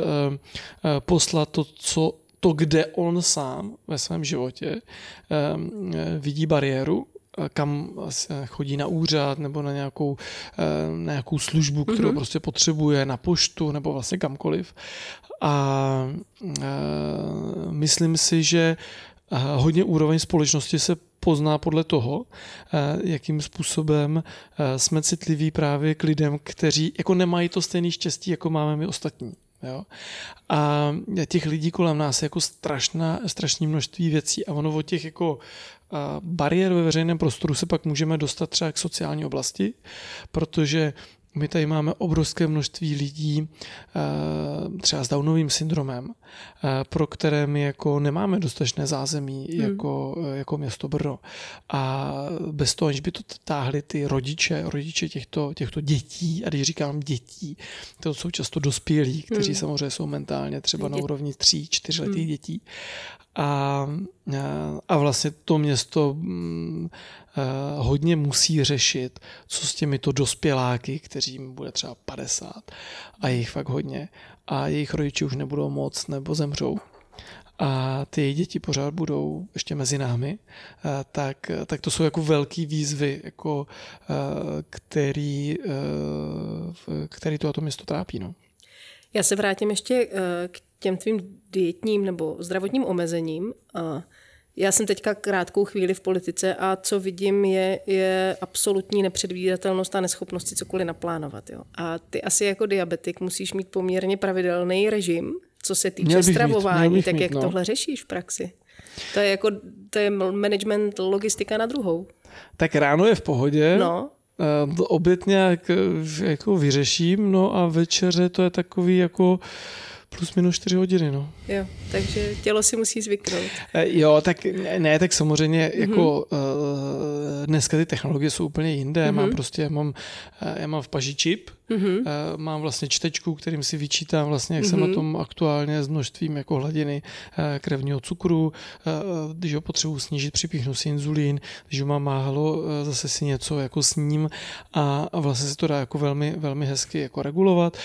poslat to, co to, kde on sám ve svém životě eh, vidí bariéru, eh, kam chodí na úřad nebo na nějakou, eh, na nějakou službu, kterou mm-hmm. prostě potřebuje, na poštu nebo vlastně kamkoliv. A myslím si, že hodně úroveň společnosti se pozná podle toho, jakým způsobem jsme citliví právě k lidem, kteří jako nemají to stejné štěstí, jako máme my ostatní. Jo? A těch lidí kolem nás je jako strašná, strašné množství věcí a ono o těch jako bariér ve veřejném prostoru se pak můžeme dostat třeba k sociální oblasti, protože my tady máme obrovské množství lidí eh, třeba s Downovým syndromem, eh, pro které my jako nemáme dostatečné zázemí hmm. jako, eh, jako město Brno. A bez toho, aniž by to táhli ty rodiče, rodiče těchto, těchto dětí, a když říkám dětí, to jsou často dospělí, kteří hmm. samozřejmě jsou mentálně třeba na úrovni tří, čtyřletých hmm. dětí a, e, a vlastně to město mm, e, hodně musí řešit, co s těmito dospěláky, kterým bude třeba 50 a jejich fakt hodně a jejich rodiče už nebudou moc nebo zemřou a ty její děti pořád budou ještě mezi námi, e, tak, tak to jsou jako velké výzvy, jako, který, který to a to město trápí. No.
Já se vrátím ještě k těm tvým dietním nebo zdravotním omezením. já jsem teďka krátkou chvíli v politice a co vidím je, je absolutní nepředvídatelnost a neschopnost si cokoliv naplánovat. Jo. A ty asi jako diabetik musíš mít poměrně pravidelný režim, co se týče stravování, mít, tak mít, jak no. tohle řešíš v praxi? To je jako to je management logistika na druhou.
Tak ráno je v pohodě. No. Eh, oběd nějak eh, jako vyřeším, no a večeře to je takový jako plus minus 4 hodiny, no.
Jo, takže tělo si musí zvyknout.
Eh, jo, tak ne, tak samozřejmě mm-hmm. jako eh, dneska ty technologie jsou úplně jinde, mm-hmm. mám mhm. prostě, já mám, eh, já mám v paži čip, Mm-hmm. E, mám vlastně čtečku, kterým si vyčítám vlastně, jak mm-hmm. jsem na mm-hmm. tom aktuálně s množstvím jako hladiny e, krevního cukru, e, když ho potřebuji snížit, připíchnu si inzulín, když ho mám málo, e, zase si něco jako sním a, a vlastně se to dá jako velmi, velmi hezky jako regulovat.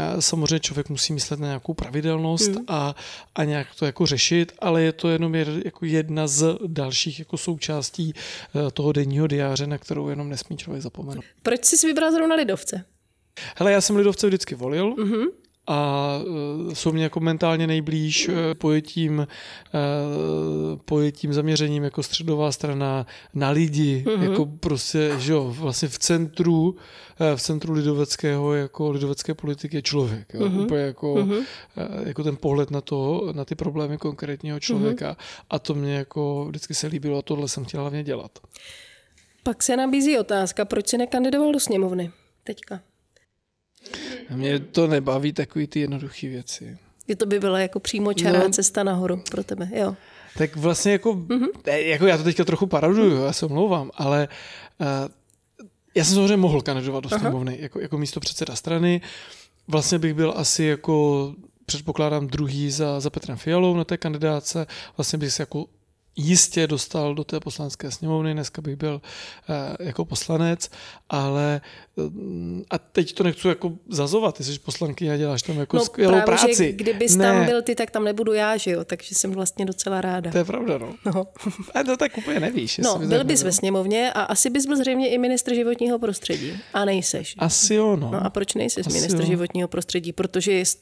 A samozřejmě člověk musí myslet na nějakou pravidelnost mm. a, a nějak to jako řešit, ale je to jenom jed, jako jedna z dalších jako součástí toho denního diáře, na kterou jenom nesmí člověk zapomenout.
Proč jsi si vybral zrovna lidovce?
Hele, já jsem lidovce vždycky volil. Mm-hmm a eh, jsou mě jako mentálně nejblíž mhm. eh, pojetím, eh, pojetím zaměřením jako středová strana na lidi, mm-hmm. jako prostě, že jo, vlastně v centru, v centru lidoveckého, jako lidovecké politiky je člověk, jo, mm-hmm. úplně jako, mm-hmm. jako ten pohled na to, na ty problémy konkrétního mhm. člověka mm-hmm. a to mě jako vždycky se líbilo a tohle jsem chtěla hlavně dělat.
Pak se nabízí otázka, proč se nekandidoval do sněmovny teďka?
A mě to nebaví takový ty jednoduché věci.
Je to by byla jako přímo čará no. cesta nahoru pro tebe, jo.
Tak vlastně jako, mm-hmm. jako já to teďka trochu paroduju, já se omlouvám, ale uh, já jsem samozřejmě mohl kandidovat do sněmovny jako, jako místo předseda strany. Vlastně bych byl asi jako předpokládám druhý za, za Petrem Fialou na té kandidáce. Vlastně bych se jako jistě dostal do té poslanské sněmovny, dneska bych byl eh, jako poslanec, ale eh, a teď to nechci jako zazovat, jsi poslanky a děláš tam jako no, skvělou právě, práci. Že kdybys ne. tam byl
ty, tak tam nebudu já, že jo, takže jsem vlastně docela ráda. To je pravda, no. no.
a to tak úplně nevíš. No, byl bys ve
sněmovně a asi bys byl zřejmě i ministr životního prostředí a nejseš. Asi jo, no. no a proč nejseš asi ministr jo. životního prostředí? Protože z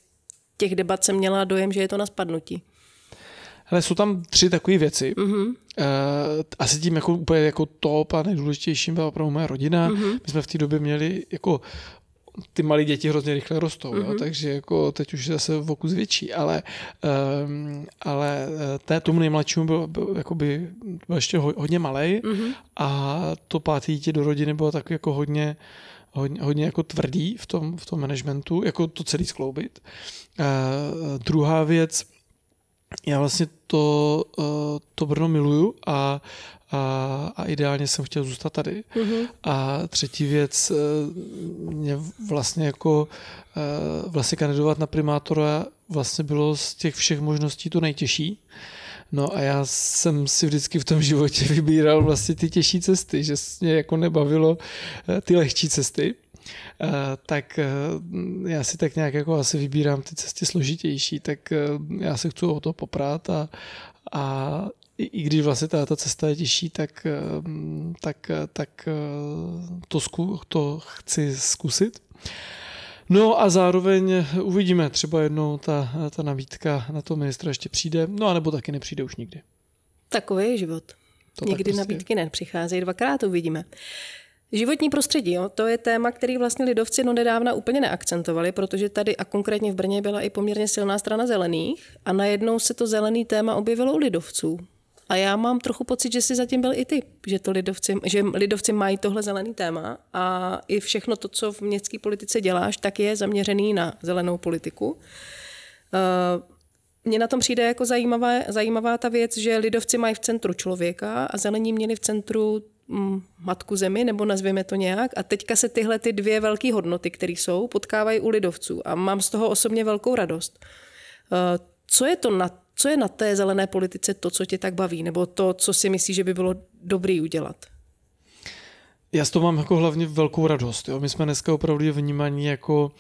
těch debat jsem měla dojem, že je to na spadnutí.
Ale jsou tam tři takové věci. Mm-hmm. Uh, asi tím jako úplně jako top a nejdůležitějším byla opravdu moje rodina. Mm-hmm. My jsme v té době měli jako ty malé děti hrozně rychle rostou, mm-hmm. jo, mhm. takže jako teď už je zase v oku větší, ale, um, ale eh, té tomu nejmladšímu byl, byl, jakoby, byl ještě ho, hodně malej mm-hmm. a to páté dítě do rodiny bylo tak jako hodně hodně, hodně jako tvrdý v tom, v tom managementu, jako to celý skloubit. Uh, druhá věc, já vlastně to, eh, to Brno miluju a, a, a ideálně jsem chtěl zůstat tady. Mm-hmm. A třetí věc, eh, mě vlastně jako eh, vlastně kandidovat na primátora vlastně bylo z těch všech možností to nejtěžší. No a já jsem si vždycky v tom životě vybíral vlastně ty těžší cesty, že mě jako nebavilo ty lehčí cesty. Eh, tak eh, já si tak nějak jako asi vybírám ty cesty složitější, tak eh, já se chci o to poprát a, a i, i když vlastně ta, ta cesta je těžší, tak, tak, tak to, zku, to chci zkusit. No a zároveň uvidíme, třeba jednou ta, ta nabídka na to ministra ještě přijde, no a nebo taky nepřijde už nikdy.
Takový je život. To Nikdy prostě... nabídky nepřicházejí, dvakrát uvidíme. Životní prostředí, jo, to je téma, který vlastně lidovci no nedávna úplně neakcentovali, protože tady a konkrétně v Brně byla i poměrně silná strana zelených a najednou se to zelený téma objevilo u lidovců. A já mám trochu pocit, že si zatím byl i ty, že, to lidovci, že lidovci mají tohle zelený téma a i všechno to, co v městské politice děláš, tak je zaměřený na zelenou politiku. Eh, mně na tom přijde jako zajímavá, zajímavá ta věc, že lidovci mají v centru člověka a zelení měli v centru matku zemi, nebo nazvěme to nějak. A teďka se tyhle ty dvě velké hodnoty, které jsou, potkávají u lidovců. A mám z toho osobně velkou radost. Eh, co je to na, co je na té zelené politice to, co tě tak baví? Nebo to, co si myslíš, že by bylo dobrý udělat?
Já s toho mám jako hlavně velkou radost. Jo? My jsme dneska opravdu vnímaní jako,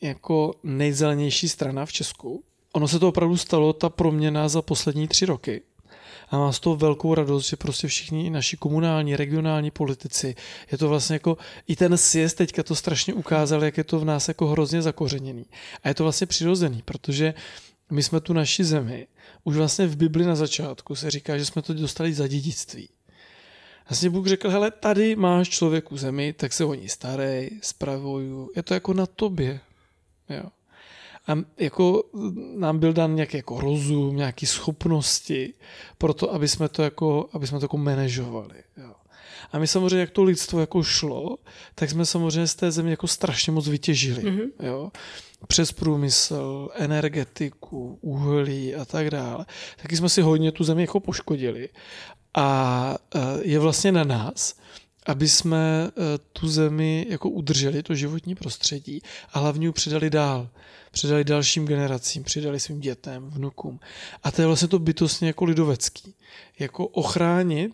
jako nejzelenější strana v Česku. Ono se to opravdu stalo, ta proměna za poslední tři roky a mám z toho velkou radost, že prostě všichni naši komunální, regionální politici, je to vlastně jako i ten sjezd teďka to strašně ukázal, jak je to v nás jako hrozně zakořeněný. A je to vlastně přirozený, protože my jsme tu naši zemi, už vlastně v Bibli na začátku se říká, že jsme to dostali za dědictví. Vlastně Bůh řekl, hele, tady máš člověku zemi, tak se o ní starej, spravuju, je to jako na tobě. Jo. A jako nám byl dan nějaký jako rozum, nějaké schopnosti pro to, aby jsme to jako, aby jsme to jako manažovali. Jo. A my samozřejmě, jak to lidstvo jako šlo, tak jsme samozřejmě z té země jako strašně moc vytěžili. Mm-hmm. Jo? Přes průmysl, energetiku, uhlí a tak dále. Taky jsme si hodně tu zemi jako poškodili. A je vlastně na nás, aby jsme eh, tu zemi jako udrželi, to životní prostředí a hlavně ji předali dál. Předali dalším generacím, předali svým dětem, vnukům. A to je vlastně to bytostně jako lidovecký. Jako ochránit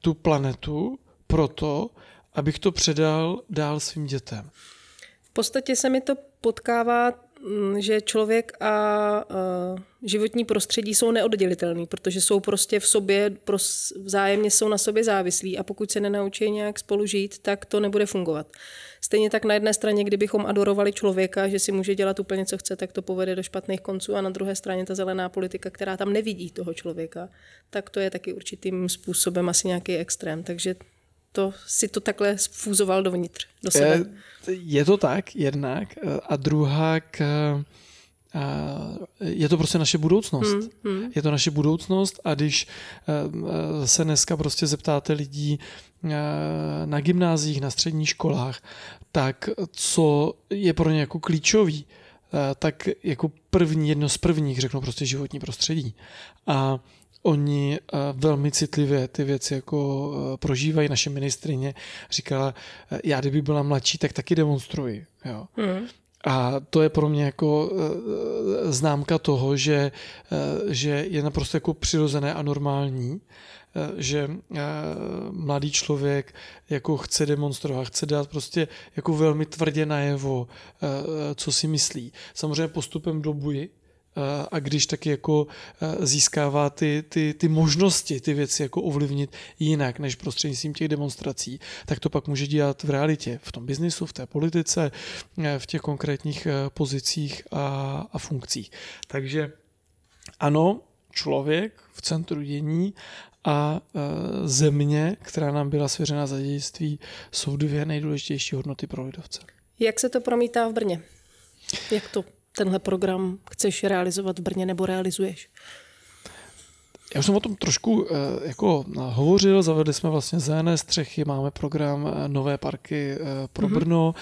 tu planetu proto, abych to předal dál svým dětem.
V podstatě se mi to potkává Mm, že člověk a životní prostředí jsou neoddělitelný, protože jsou prostě v sobě, vzájemně jsou na sobě závislí a pokud se nenaučí nějak spolu žít, tak to nebude fungovat. Stejně tak na jedné straně, kdybychom adorovali člověka, že si může dělat úplně co chce, tak to povede do špatných konců a na druhé straně ta zelená politika, která tam nevidí toho člověka, tak to je taky určitým způsobem asi nějaký extrém. Takže to si to takhle fúzoval dovnitř, do eh, sebe.
Je, je to tak, jednak. Eh, a druhá, k, eh, je to prostě naše budoucnost. Hmm, hmm. Je to naše budoucnost a když se dneska prostě zeptáte lidí na gymnázích, na středních školách, tak co je pro ně jako klíčový, tak jako první, jedno z prvních řeknu prostě životní prostředí. A oni eh, velmi citlivě ty věci jako eh, prožívají. Naše ministrině říkala, eh, já kdyby byla mladší, tak taky demonstruji. Jo. Hmm. A to je pro mě jako známka toho, že, že je naprosto jako přirozené a normální, že mladý člověk jako chce demonstrovat, chce dát prostě jako velmi tvrdě najevo, co si myslí. Samozřejmě postupem dobuji, Eh, a když taky jako eh, získává ty, ty, ty možnosti ty věci jako ovlivnit jinak než prostřednictvím těch demonstrací, tak to pak může dělat v realitě, v tom biznisu, v té politice, eh, v těch konkrétních pozicích a, a funkcích. Takže ano, člověk v centru dění a země, která nám byla svěřena za dědictví, jsou dvě nejdůležitější hodnoty pro lidovce.
Jak se to promítá v Brně? Jak to tenhle program chceš realizovat v Brně nebo realizuješ?
Já už jsem o tom trošku eh, jako eh, hovořil, zavedli jsme vlastně zelené střechy, máme program eh, Nové parky pro mm-hmm. Brno,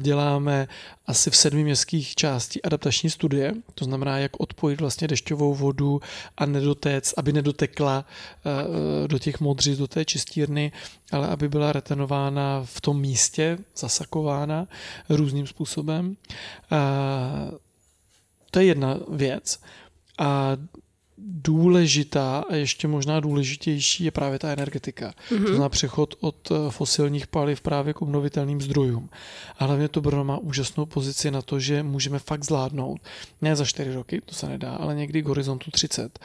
děláme asi v sedmi městských částí adaptační studie, to znamená, jak odpojit vlastně dešťovou vodu a nedotec, aby nedotekla do těch modří, do té čistírny, ale aby byla retenována v tom místě, zasakována různým způsobem. To je jedna věc. A důležitá a ještě možná důležitější je právě ta energetika. Mm-hmm. To mhm. znamená přechod od eh, fosilních paliv právě k obnovitelným zdrojům. A hlavně to Brno má úžasnou pozici na to, že můžeme fakt zvládnout, ne za 4 roky, to se nedá, ale někdy k horizontu 30,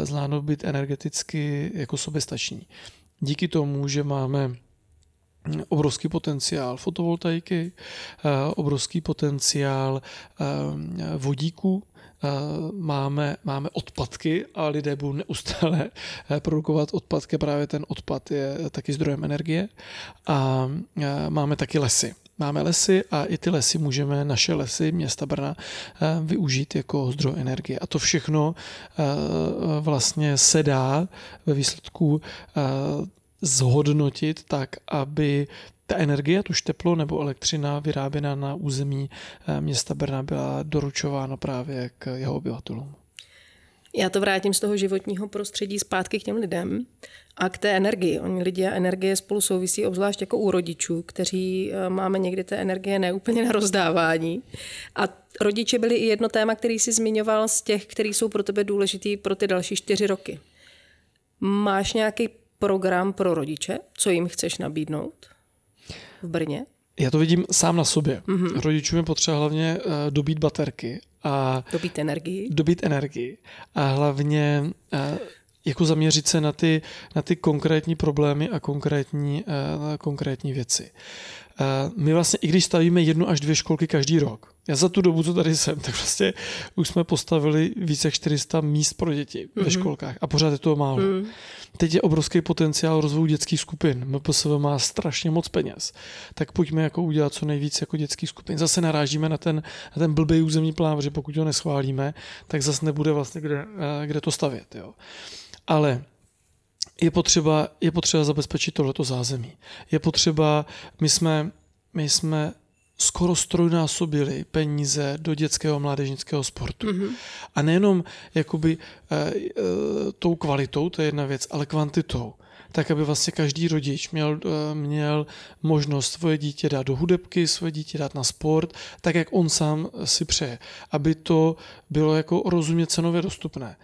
eh, zvládnout být energeticky jako soběstační. Díky tomu, že máme obrovský potenciál fotovoltaiky, eh, obrovský potenciál eh, vodíku, eh, máme, máme odpadky a lidé budou neustále produkovat odpadky. Právě ten odpad je taky zdrojem energie. A máme taky lesy. Máme lesy a i ty lesy můžeme, naše lesy města Brna, využít jako zdroj energie. A to všechno vlastně se dá ve výsledku zhodnotit tak, aby ta energie, tuž už teplo nebo elektřina vyráběná na území eh, města Brna byla doručována právě k jeho obyvatelům.
Já to vrátím z toho životního prostředí zpátky k těm lidem a k té energii. Oni lidi a energie spolu souvisí, obzvlášť jako u rodičů, kteří eh, máme někdy té energie neúplně na rozdávání. A rodiče byli i jedno téma, který jsi zmiňoval z těch, který jsou pro tebe důležitý pro ty další čtyři roky. Máš nějaký program pro rodiče, co jim chceš nabídnout v Brně?
Já to vidím sám na sobě. Mm-hmm. Rodičům je potřeba hlavně uh, dobít baterky. A
dobít energii.
Dobít energii. A hlavně uh, jako zaměřit se na ty, na ty konkrétní problémy a konkrétní, uh, konkrétní věci. Eh, my vlastně, i když stavíme jednu až dvě školky každý rok, já za tu dobu, co tady jsem, tak vlastně už jsme postavili více jak 400 míst pro děti mm-hmm. ve mhm. školkách a pořád je to málo. Mm-hmm. Teď je obrovský potenciál rozvoju dětských skupin. MPSV má strašně moc peněz. Tak pojďme jako udělat co nejvíc jako dětských skupin. Zase narážíme na ten, na ten blbý územní plán, že pokud ho neschválíme, tak zase nebude vlastně kde, eh, kde to stavět. Jo. Ale je potřeba, je potřeba zabezpečit tohleto zázemí. Je potřeba, my jsme, my jsme skoro strojnásobili peníze do dětského mládežnického sportu. Mm-hmm. A nejenom jakoby e, e, tou kvalitou, to je jedna věc, ale kvantitou. Tak, aby vlastně každý rodič měl, e, měl možnost svoje dítě dát do hudebky, svoje dítě dát na sport, tak, jak on sám si přeje. Aby to bylo jako rozumně cenově dostupné.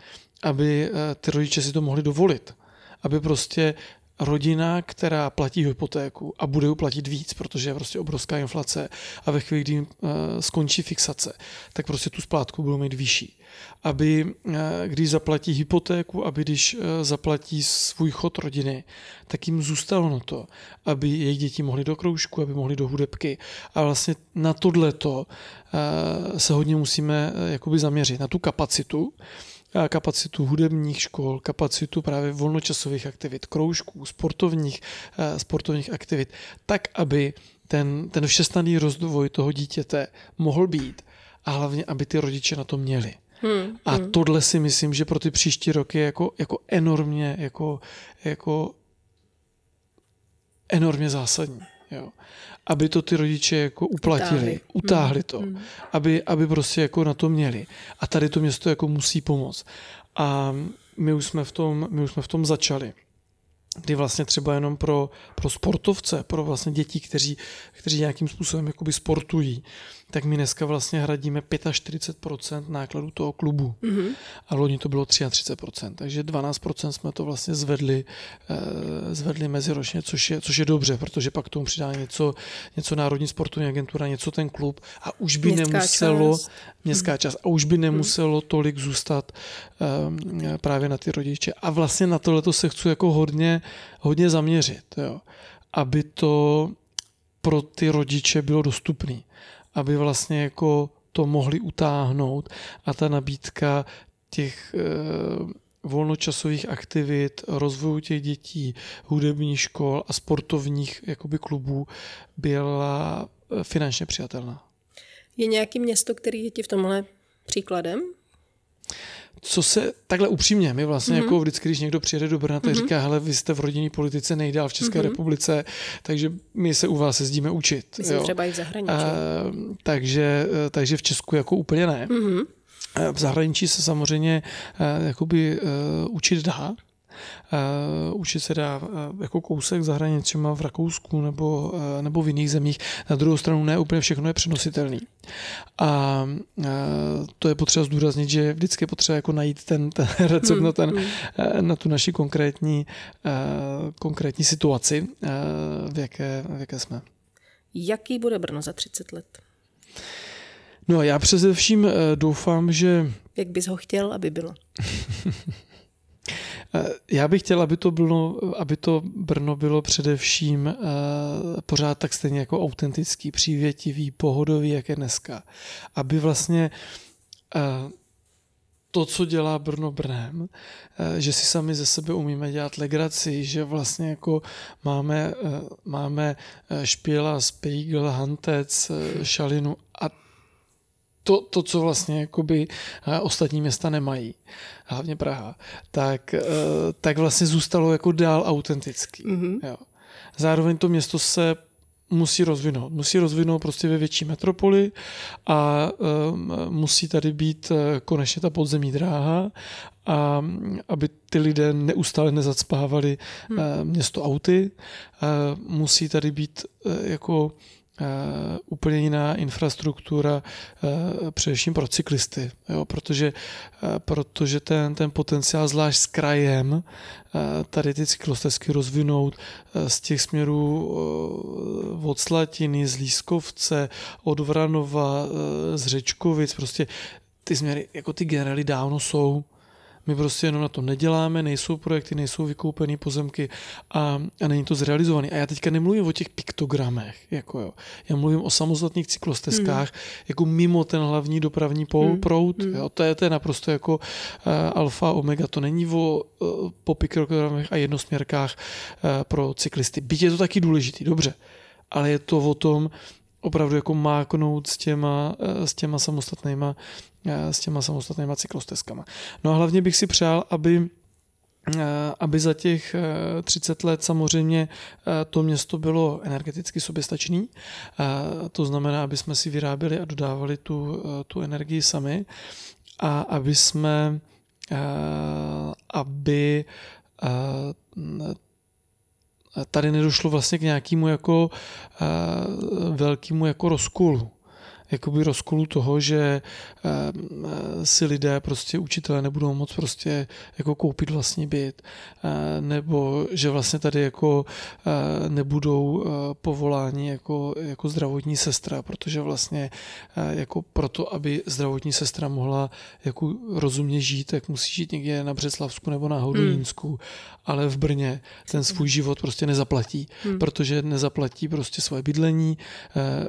Aby e, ty rodiče si to mohli dovolit aby prostě rodina, která platí hypotéku a bude ji platit víc, protože je prostě obrovská inflace a ve chvíli, kdy jim eh, skončí fixace, tak prostě tu splátku budou mít vyšší. Aby eh, když zaplatí hypotéku, aby když eh, zaplatí svůj chod rodiny, tak jim zůstalo na to, aby jejich děti mohly do kroužku, aby mohly do hudebky. A vlastně na tohleto se hodně musíme jakoby zaměřit, na tu kapacitu, kapacitu hudebních škol, kapacitu právě volnočasových aktivit, kroužků, sportovních, eh, sportovních aktivit, tak, aby ten, ten všestaný rozdvoj toho dítěte mohl být a hlavně, aby ty rodiče na to měli. Hmm, a hmm. tohle si myslím, že pro ty příští roky jako, jako enormně, jako, jako enormně zásadní. Jo aby to ty rodiče jako uplatili, utáhli, utáhli to, hmm. aby, aby prostě jako na to měli. A tady to město jako musí pomoct. A my už jsme v tom, my už jsme v tom začali kdy vlastně třeba jenom pro, pro sportovce, pro vlastně děti, kteří, kteří nějakým způsobem jakoby sportují, tak my dneska vlastně hradíme 45% nákladů toho klubu. Mm-hmm. A loni to bylo 33%, takže 12% jsme to vlastně zvedli, eh, zvedli meziročně, což je, což je dobře, protože pak tomu přidá něco, něco Národní sportovní agentura, něco ten klub a už by městská nemuselo, část. městská mhm. část, a už by mhm. nemuselo mm-hmm. tolik zůstat um, právě na ty rodiče. A vlastně na tohle to se chci jako hodně, hodně zaměřit, jo. aby to pro ty rodiče bylo dostupné aby vlastně jako to mohli utáhnout a ta nabídka těch e, volnočasových aktivit, rozvoju těch dětí, hudebních škol a sportovních jakoby klubů byla eh, finančně přijatelná.
Je nějaké město, který je ti v tomhle příkladem?
co se takhle upřímně, my vlastně mm-hmm. jako vždycky, když někdo přijede do Brna, tak mm-hmm. říká, hele, vy jste v rodinní politice nejdál v České mm-hmm. republice, takže my se u vás sezdíme učit. My jo. třeba i v zahraničí. A, takže, eh, takže v Česku jako úplně ne. Mm-hmm. V zahraničí se samozřejmě eh, jakoby učit dá. Uh, učit se dá uh, jako kousek za hraně třeba v Rakousku nebo, uh, nebo v jiných zemích. Na druhou stranu ne úplně všechno je přenositelný. A to je potřeba zdůraznit, že vždycky je potřeba jako najít ten, ten recept na, ten, hmm, hmm. na tu naši konkrétní, konkrétní situaci, v jaké, v jaké jsme.
Jaký bude Brno za 30 let?
No já především doufám, že...
Jak bys ho chtěl, aby bylo?
Eh, já bych chtěl, aby to, bylo, aby to Brno bylo především eh, pořád tak stejně jako autentický, přívětivý, pohodový, jak je dneska. Aby vlastně eh, to, co dělá Brno Brnem, že si sami ze sebe umíme dělat legraci, že vlastně jako máme, máme Špěla, Spiegel, Hantec, Šalinu a to, to, co vlastně jakoby eh, ostatní města nemají, hlavně Praha, tak, eh, tak vlastně zůstalo jako dál autentický. Mm-hmm. Jo. Zároveň to město se musí rozvinout. Musí rozvinout prostě ve větší metropoli a um, musí tady být konečně ta podzemní dráha, a, aby ty lidé neustále nezacpávali hmm. uh, město auty. Uh, musí tady být uh, jako Eh, úplně jiná infrastruktura, eh, především pro cyklisty, jo, protože, eh, protože ten, ten potenciál, zvlášť s krajem, tady ty cyklostezky rozvinout z těch směrů od Slatiny, z Lískovce, od Vranova, z Řečkovic, prostě ty směry, jako ty generály dávno jsou, my prostě jenom na to neděláme, nejsou projekty, nejsou vykoupené pozemky a, a není to zrealizované. A já teďka nemluvím o těch piktogramech, jako jo. Já mluvím o samostatných cyklostezkách, mm. jako mimo ten hlavní dopravní pol, mm. prout. Mm. Jo. To, je, to je naprosto jako uh, alfa, omega. To není o uh, po piktogramech a jednosměrkách uh, pro cyklisty. Byť je to taky důležitý, dobře ale je to o tom, opravdu jako máknout s těma, eh, s těma samostatnýma, eh, s těma samostatnýma cyklostezkama. No a hlavně bych si přál, aby eh, aby za těch 30 let samozřejmě to město bylo energeticky soběstačný. To znamená, aby jsme si vyráběli a dodávali tu, tu energii sami a aby jsme aby tady nedošlo vlastně k nějakému jako eh, velkému jako rozkulu jakoby rozkolu toho, že eh, si lidé, prostě učitelé nebudou moc prostě jako koupit vlastní byt, eh, nebo že vlastně tady jako eh, nebudou povoláni jako, jako zdravotní sestra, protože vlastně jako proto, aby zdravotní sestra mohla jako rozumně žít, tak musí žít někde na Břeclavsku nebo na Hodonínsku, hmm. ale v Brně ten svůj hmm. život prostě nezaplatí, hmm. protože nezaplatí prostě své bydlení,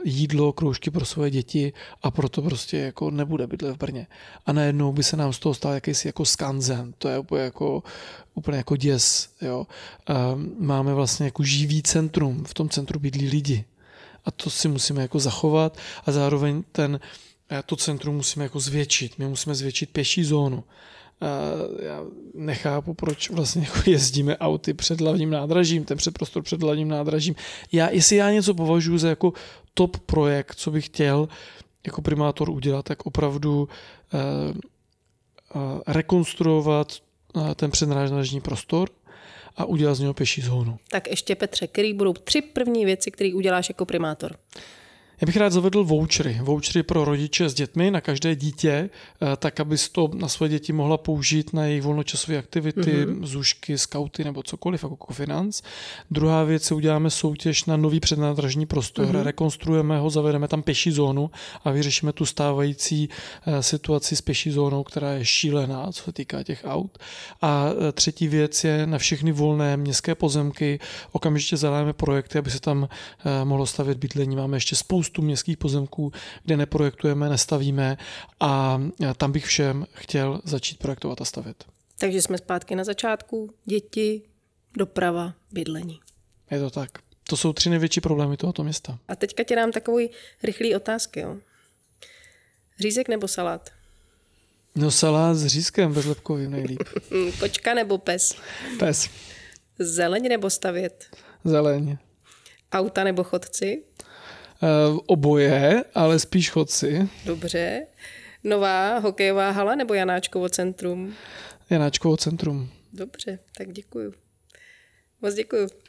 jídlo, kroužky pro svoje děti děti a proto prostě jako nebude bydlet v Brně. A najednou by se nám z toho stal jakýsi jako skanzen, to je úplně jako, úplně jako děs. Jo. Máme vlastně jako živý centrum, v tom centru bydlí lidi. A to si musíme jako zachovat a zároveň ten, eh, to centrum musíme jako zvětšit. My musíme zvětšit pěší zónu. Já nechápu, proč vlastně jako jezdíme auty před hlavním nádražím, ten předprostor před hlavním nádražím. Já, jestli já něco považuji za jako top projekt, co bych chtěl jako primátor udělat, tak opravdu eh, eh, rekonstruovat eh, ten přednážnážní prostor a udělat z něho pěší zónu.
Tak ještě Petře, který budou tři první věci, které uděláš jako primátor?
Já bych rád zavedl vouchery. Vouchery pro rodiče s dětmi na každé dítě, eh, tak aby to na své děti mohla použít na jejich volnočasové aktivity, mm-hmm. zušky, skauty nebo cokoliv, jako kofinanc. Jako Druhá věc, uděláme soutěž na nový přednádražní prostor, mm-hmm. rekonstruujeme ho, zavedeme tam pěší zónu a vyřešíme tu stávající eh, situaci s pěší zónou, která je šílená, co se týká těch aut. A eh, třetí věc je na všechny volné městské pozemky okamžitě zadáme projekty, aby se tam mohlo stavět bydlení. Máme ještě spoustu spoustu městských pozemků, kde neprojektujeme, nestavíme a tam bych všem chtěl začít projektovat a stavit.
Takže jsme zpátky na začátku. Děti, doprava, bydlení.
Je to tak. To jsou tři největší problémy tohoto města.
A teďka tě dám takový rychlý otázky. Jo. Řízek nebo salát?
No salát s řízkem bezlepkovým nejlíp.
Kočka nebo pes? Pes. Zeleň nebo stavět? Zeleň. Auta nebo chodci?
Eh, oboje, ale spíš chodci.
Dobře. Nová hokejová hala nebo Janáčkovo centrum?
Janáčkovo centrum.
Dobře, tak děkuju. Moc děkuju.